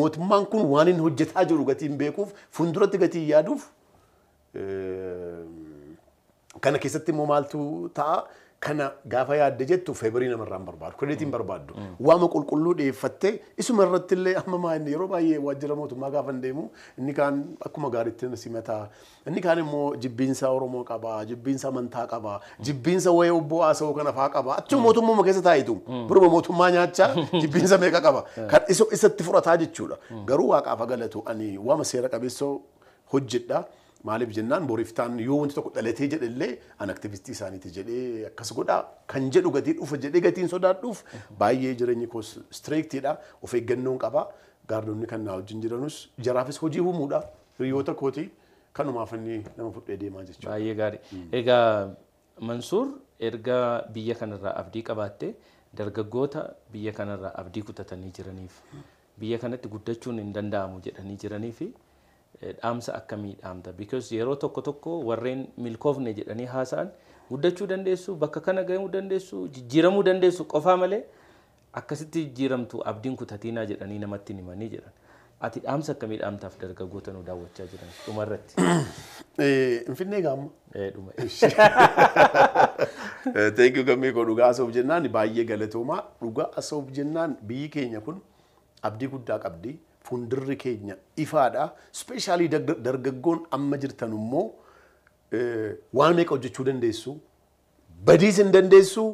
mootummaan kun waan hin hojjetaa jiru gatiin beekuuf fuulduratti gatii yaaduuf kana keessatti immoo maaltu ta'a kana gaafa yaadde jettu feebarii namarraa hin barbaadu kireeditiin barbaaddu waama qulqulluu dhiyeeffattee isuma irratti illee amma maa'inni yeroo baay'ee waajjira mootummaa gaafa hin deemu inni kaan akkuma gaariitti simataa inni kaan immoo jibbiinsa Oromoo qaba jibbiinsa amantaa qaba jibbiinsa wayee obboo haasa'uu kana fa'aa qaba achuu mootummuma keessa taa'itu biruma mootummaa nyaachaa jibbiinsa meeqa qaba kan isatti fudhataa jechuudha garuu waaqaaf galatu ani waama seera qabeessoo hojjedha. Maaliif jennaan boriftaan yoo wanti tokko dhalatee jedhellee an aktivistii isaaniiti jedhee akkas godhaa kan jedhu gatii dhufa jedhee gatiin sodaadhuuf baay'ee jireenyi koos istireektiidha. Of eeggannoon qaba. Gaardonni kan na wajjin jiranus jaraafis hojii uumuudha. Hiriyoota kooti kanumaaf inni nama fudhee jechuudha. Baay'ee gaarii. Hmm. Egaa Mansuur erga biyya kanarraa abdii qabaattee dargaggoota biyya kanarraa abdii kutatanii jiraniif biyya kanatti guddachuun hin danda'amu jedhanii jiranii fi Eh, dhaamsa akkamii dhaamta because yeroo tokko tokko warreen milkoofne jedhanii haasa'an guddachuu dandeessu bakka kana gahuu dandeessu jijjiiramuu dandeessu qofaa malee akkasitti jijjiiramtu abdiin kutatiinaa jedhanii namatti himanii jedhan ati dhaamsa akkamii dhaamtaaf dargaggoota nu daawwachaa jiran dhumarratti. Finfinnee eh, gaamma. Eh, dhuma. koo dhugaa asoof jennaan baay'ee galatoomaa dhugaa asoof jennaan biyyi keenya kun abdii guddaa qabdi. fundirri keenya ifaadha. Ispeeshaalii dargaggoon amma jirtan immoo waan meeqa hojjechuu dandeessu, badiis hin dandeessu,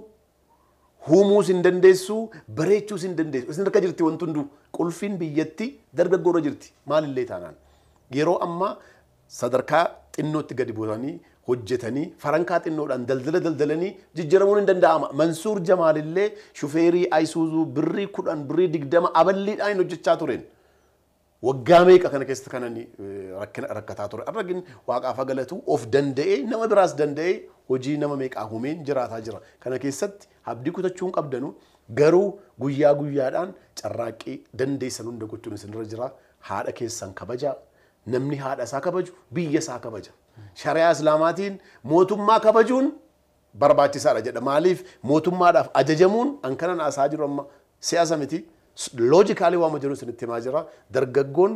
huumuus hin dandeessu, bareechuus hin dandeessu. Isin harka jirti wanti hunduu qulfiin biyyatti dargaggoorra jirti maalillee taanaan. Yeroo amma sadarkaa xinnootti gadi buutanii hojjetanii farankaa xinnoodhaan daldala daldalanii jijjiiramuun hin danda'ama. Mansuur Jamaalillee shufeerii Ayisuuzuu birrii kudhan birrii digdama aballiidhaan hojjechaa tureen. waggaa meeqa kana keessa kan rakkataa ture. Arra gin waaqaaf galatu of danda'ee nama biraas danda'ee hojii nama meeqaa humeen jiraataa jira. Kana keessatti abdii kutachuu hin qabdanu garuu guyyaa guyyaadhaan carraaqqii dandeessan hunda gochuun isinirra jira. Haadha keessan kabaja namni haadha isaa kabaju biyya isaa kabaja. Shari'aa Islaamaatiin mootummaa kabajuun barbaachisaadha jedha. Maaliif mootummaadhaaf ajajamuun an kanan haasaa jiru amma siyaasa miti. ሎጂካሊ ዋ መጀኑ ደርገጎን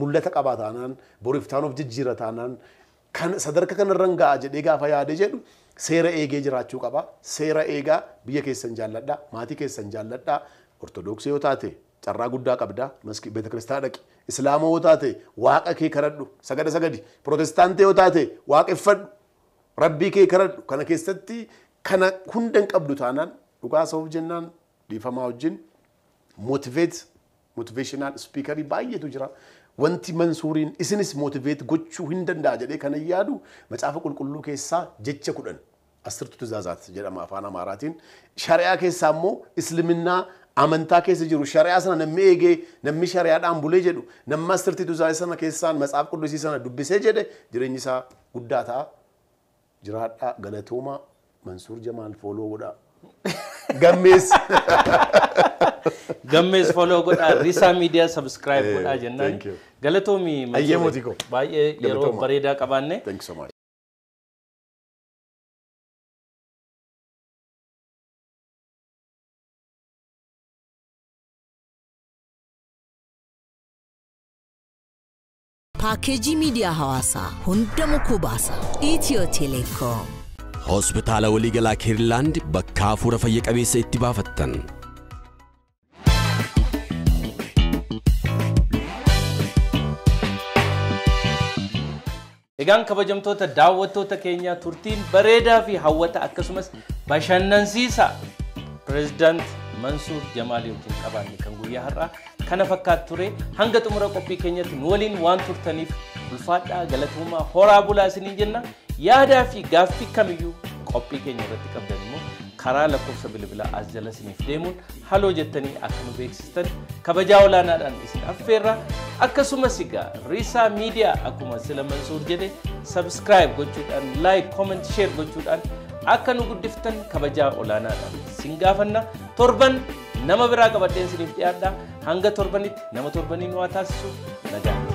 ሙለተ ቀባታናን ቦሪፍታኖፍ ጅጅረታናን ሰደርከ ከነረንጋ ጀዴጋ ፈያደ ጀዱ ሴረ ኤጌ ጅራችሁ ቀባ ሴረ ኤጋ ብየ ኬሰን ጃለዳ ማቲ ኬሰን ጃለዳ ኦርቶዶክስ ዮታቴ ጨራ ጉዳ ቀብዳ መስኪ ቤተክርስቲያን ደቂ እስላሞ ዮታቴ ዋቀ ኬ ከረዱ ሰገደ ሰገዲ ፕሮቴስታንቴ ዮታቴ ዋቅ ፈዱ ረቢ ኬ ከረዱ ከነ ኬሰቲ ከነ ሁንደን ቀብዱ ታናን ዱጋ ሰው motiveet motiveeshinaal ispiikarii baay'eetu jira. Wanti mansuuriin isinis motiveet gochuu hin danda'a jedhee kana yaadu macaafa qulqulluu keessaa jecha kudhan asirtu tuzaazaati jedhama afaan amaaraatiin. Shari'aa keessaa immoo amantaa keessa jiru shari'aa sana namni eegee namni shari'aadhaan bulee jedhu namni asirti tuzaazaa sana keessaan macaaf qulqulluu sana dubbisee jedhe jireenyisaa guddaa ta'a. Jiraadhaa galatoomaa Mansuur Jamaal fooloo godhaa. gammees godhaa riisaa miidiyaa sabskiraayib godhaa jennaan galatoomi baay'ee yeroo bareedaa qabaanne. baasa keerilaand hafuura fayya qabeessa itti baafattan Egan kabajamtoota daawwattoota keenyaa turtiin bareedaa fi nansi sa Presiden Mansur Mansuur Jamaal yookiin qabaanne kan guyyaa har'aa kana fakat ture hanga xumura qophii keenyatti nu waliin waan wan ulfaadhaa galatumaa galatuma bulaa isiniin jenna yaadaa fi gafik kamiyyuu qophii keenya irratti qabdan. karaa lakkoofsa bilbilaa as jala siniif deemuun haloo jettanii akka nu beeksistan kabajaa olaanaadhaan isin affeerra akkasumas egaa riisaa miidiyaa akkuma sila jedhe sabskraayib gochuudhaan laayik kooment sheer gochuudhaan akka nu guddiftan kabajaa olaanaadhaan isin gaafanna torban nama biraa qabadheen siniif dhiyaadha hanga torbanitti nama torbanii waa taasisuuf nagaa.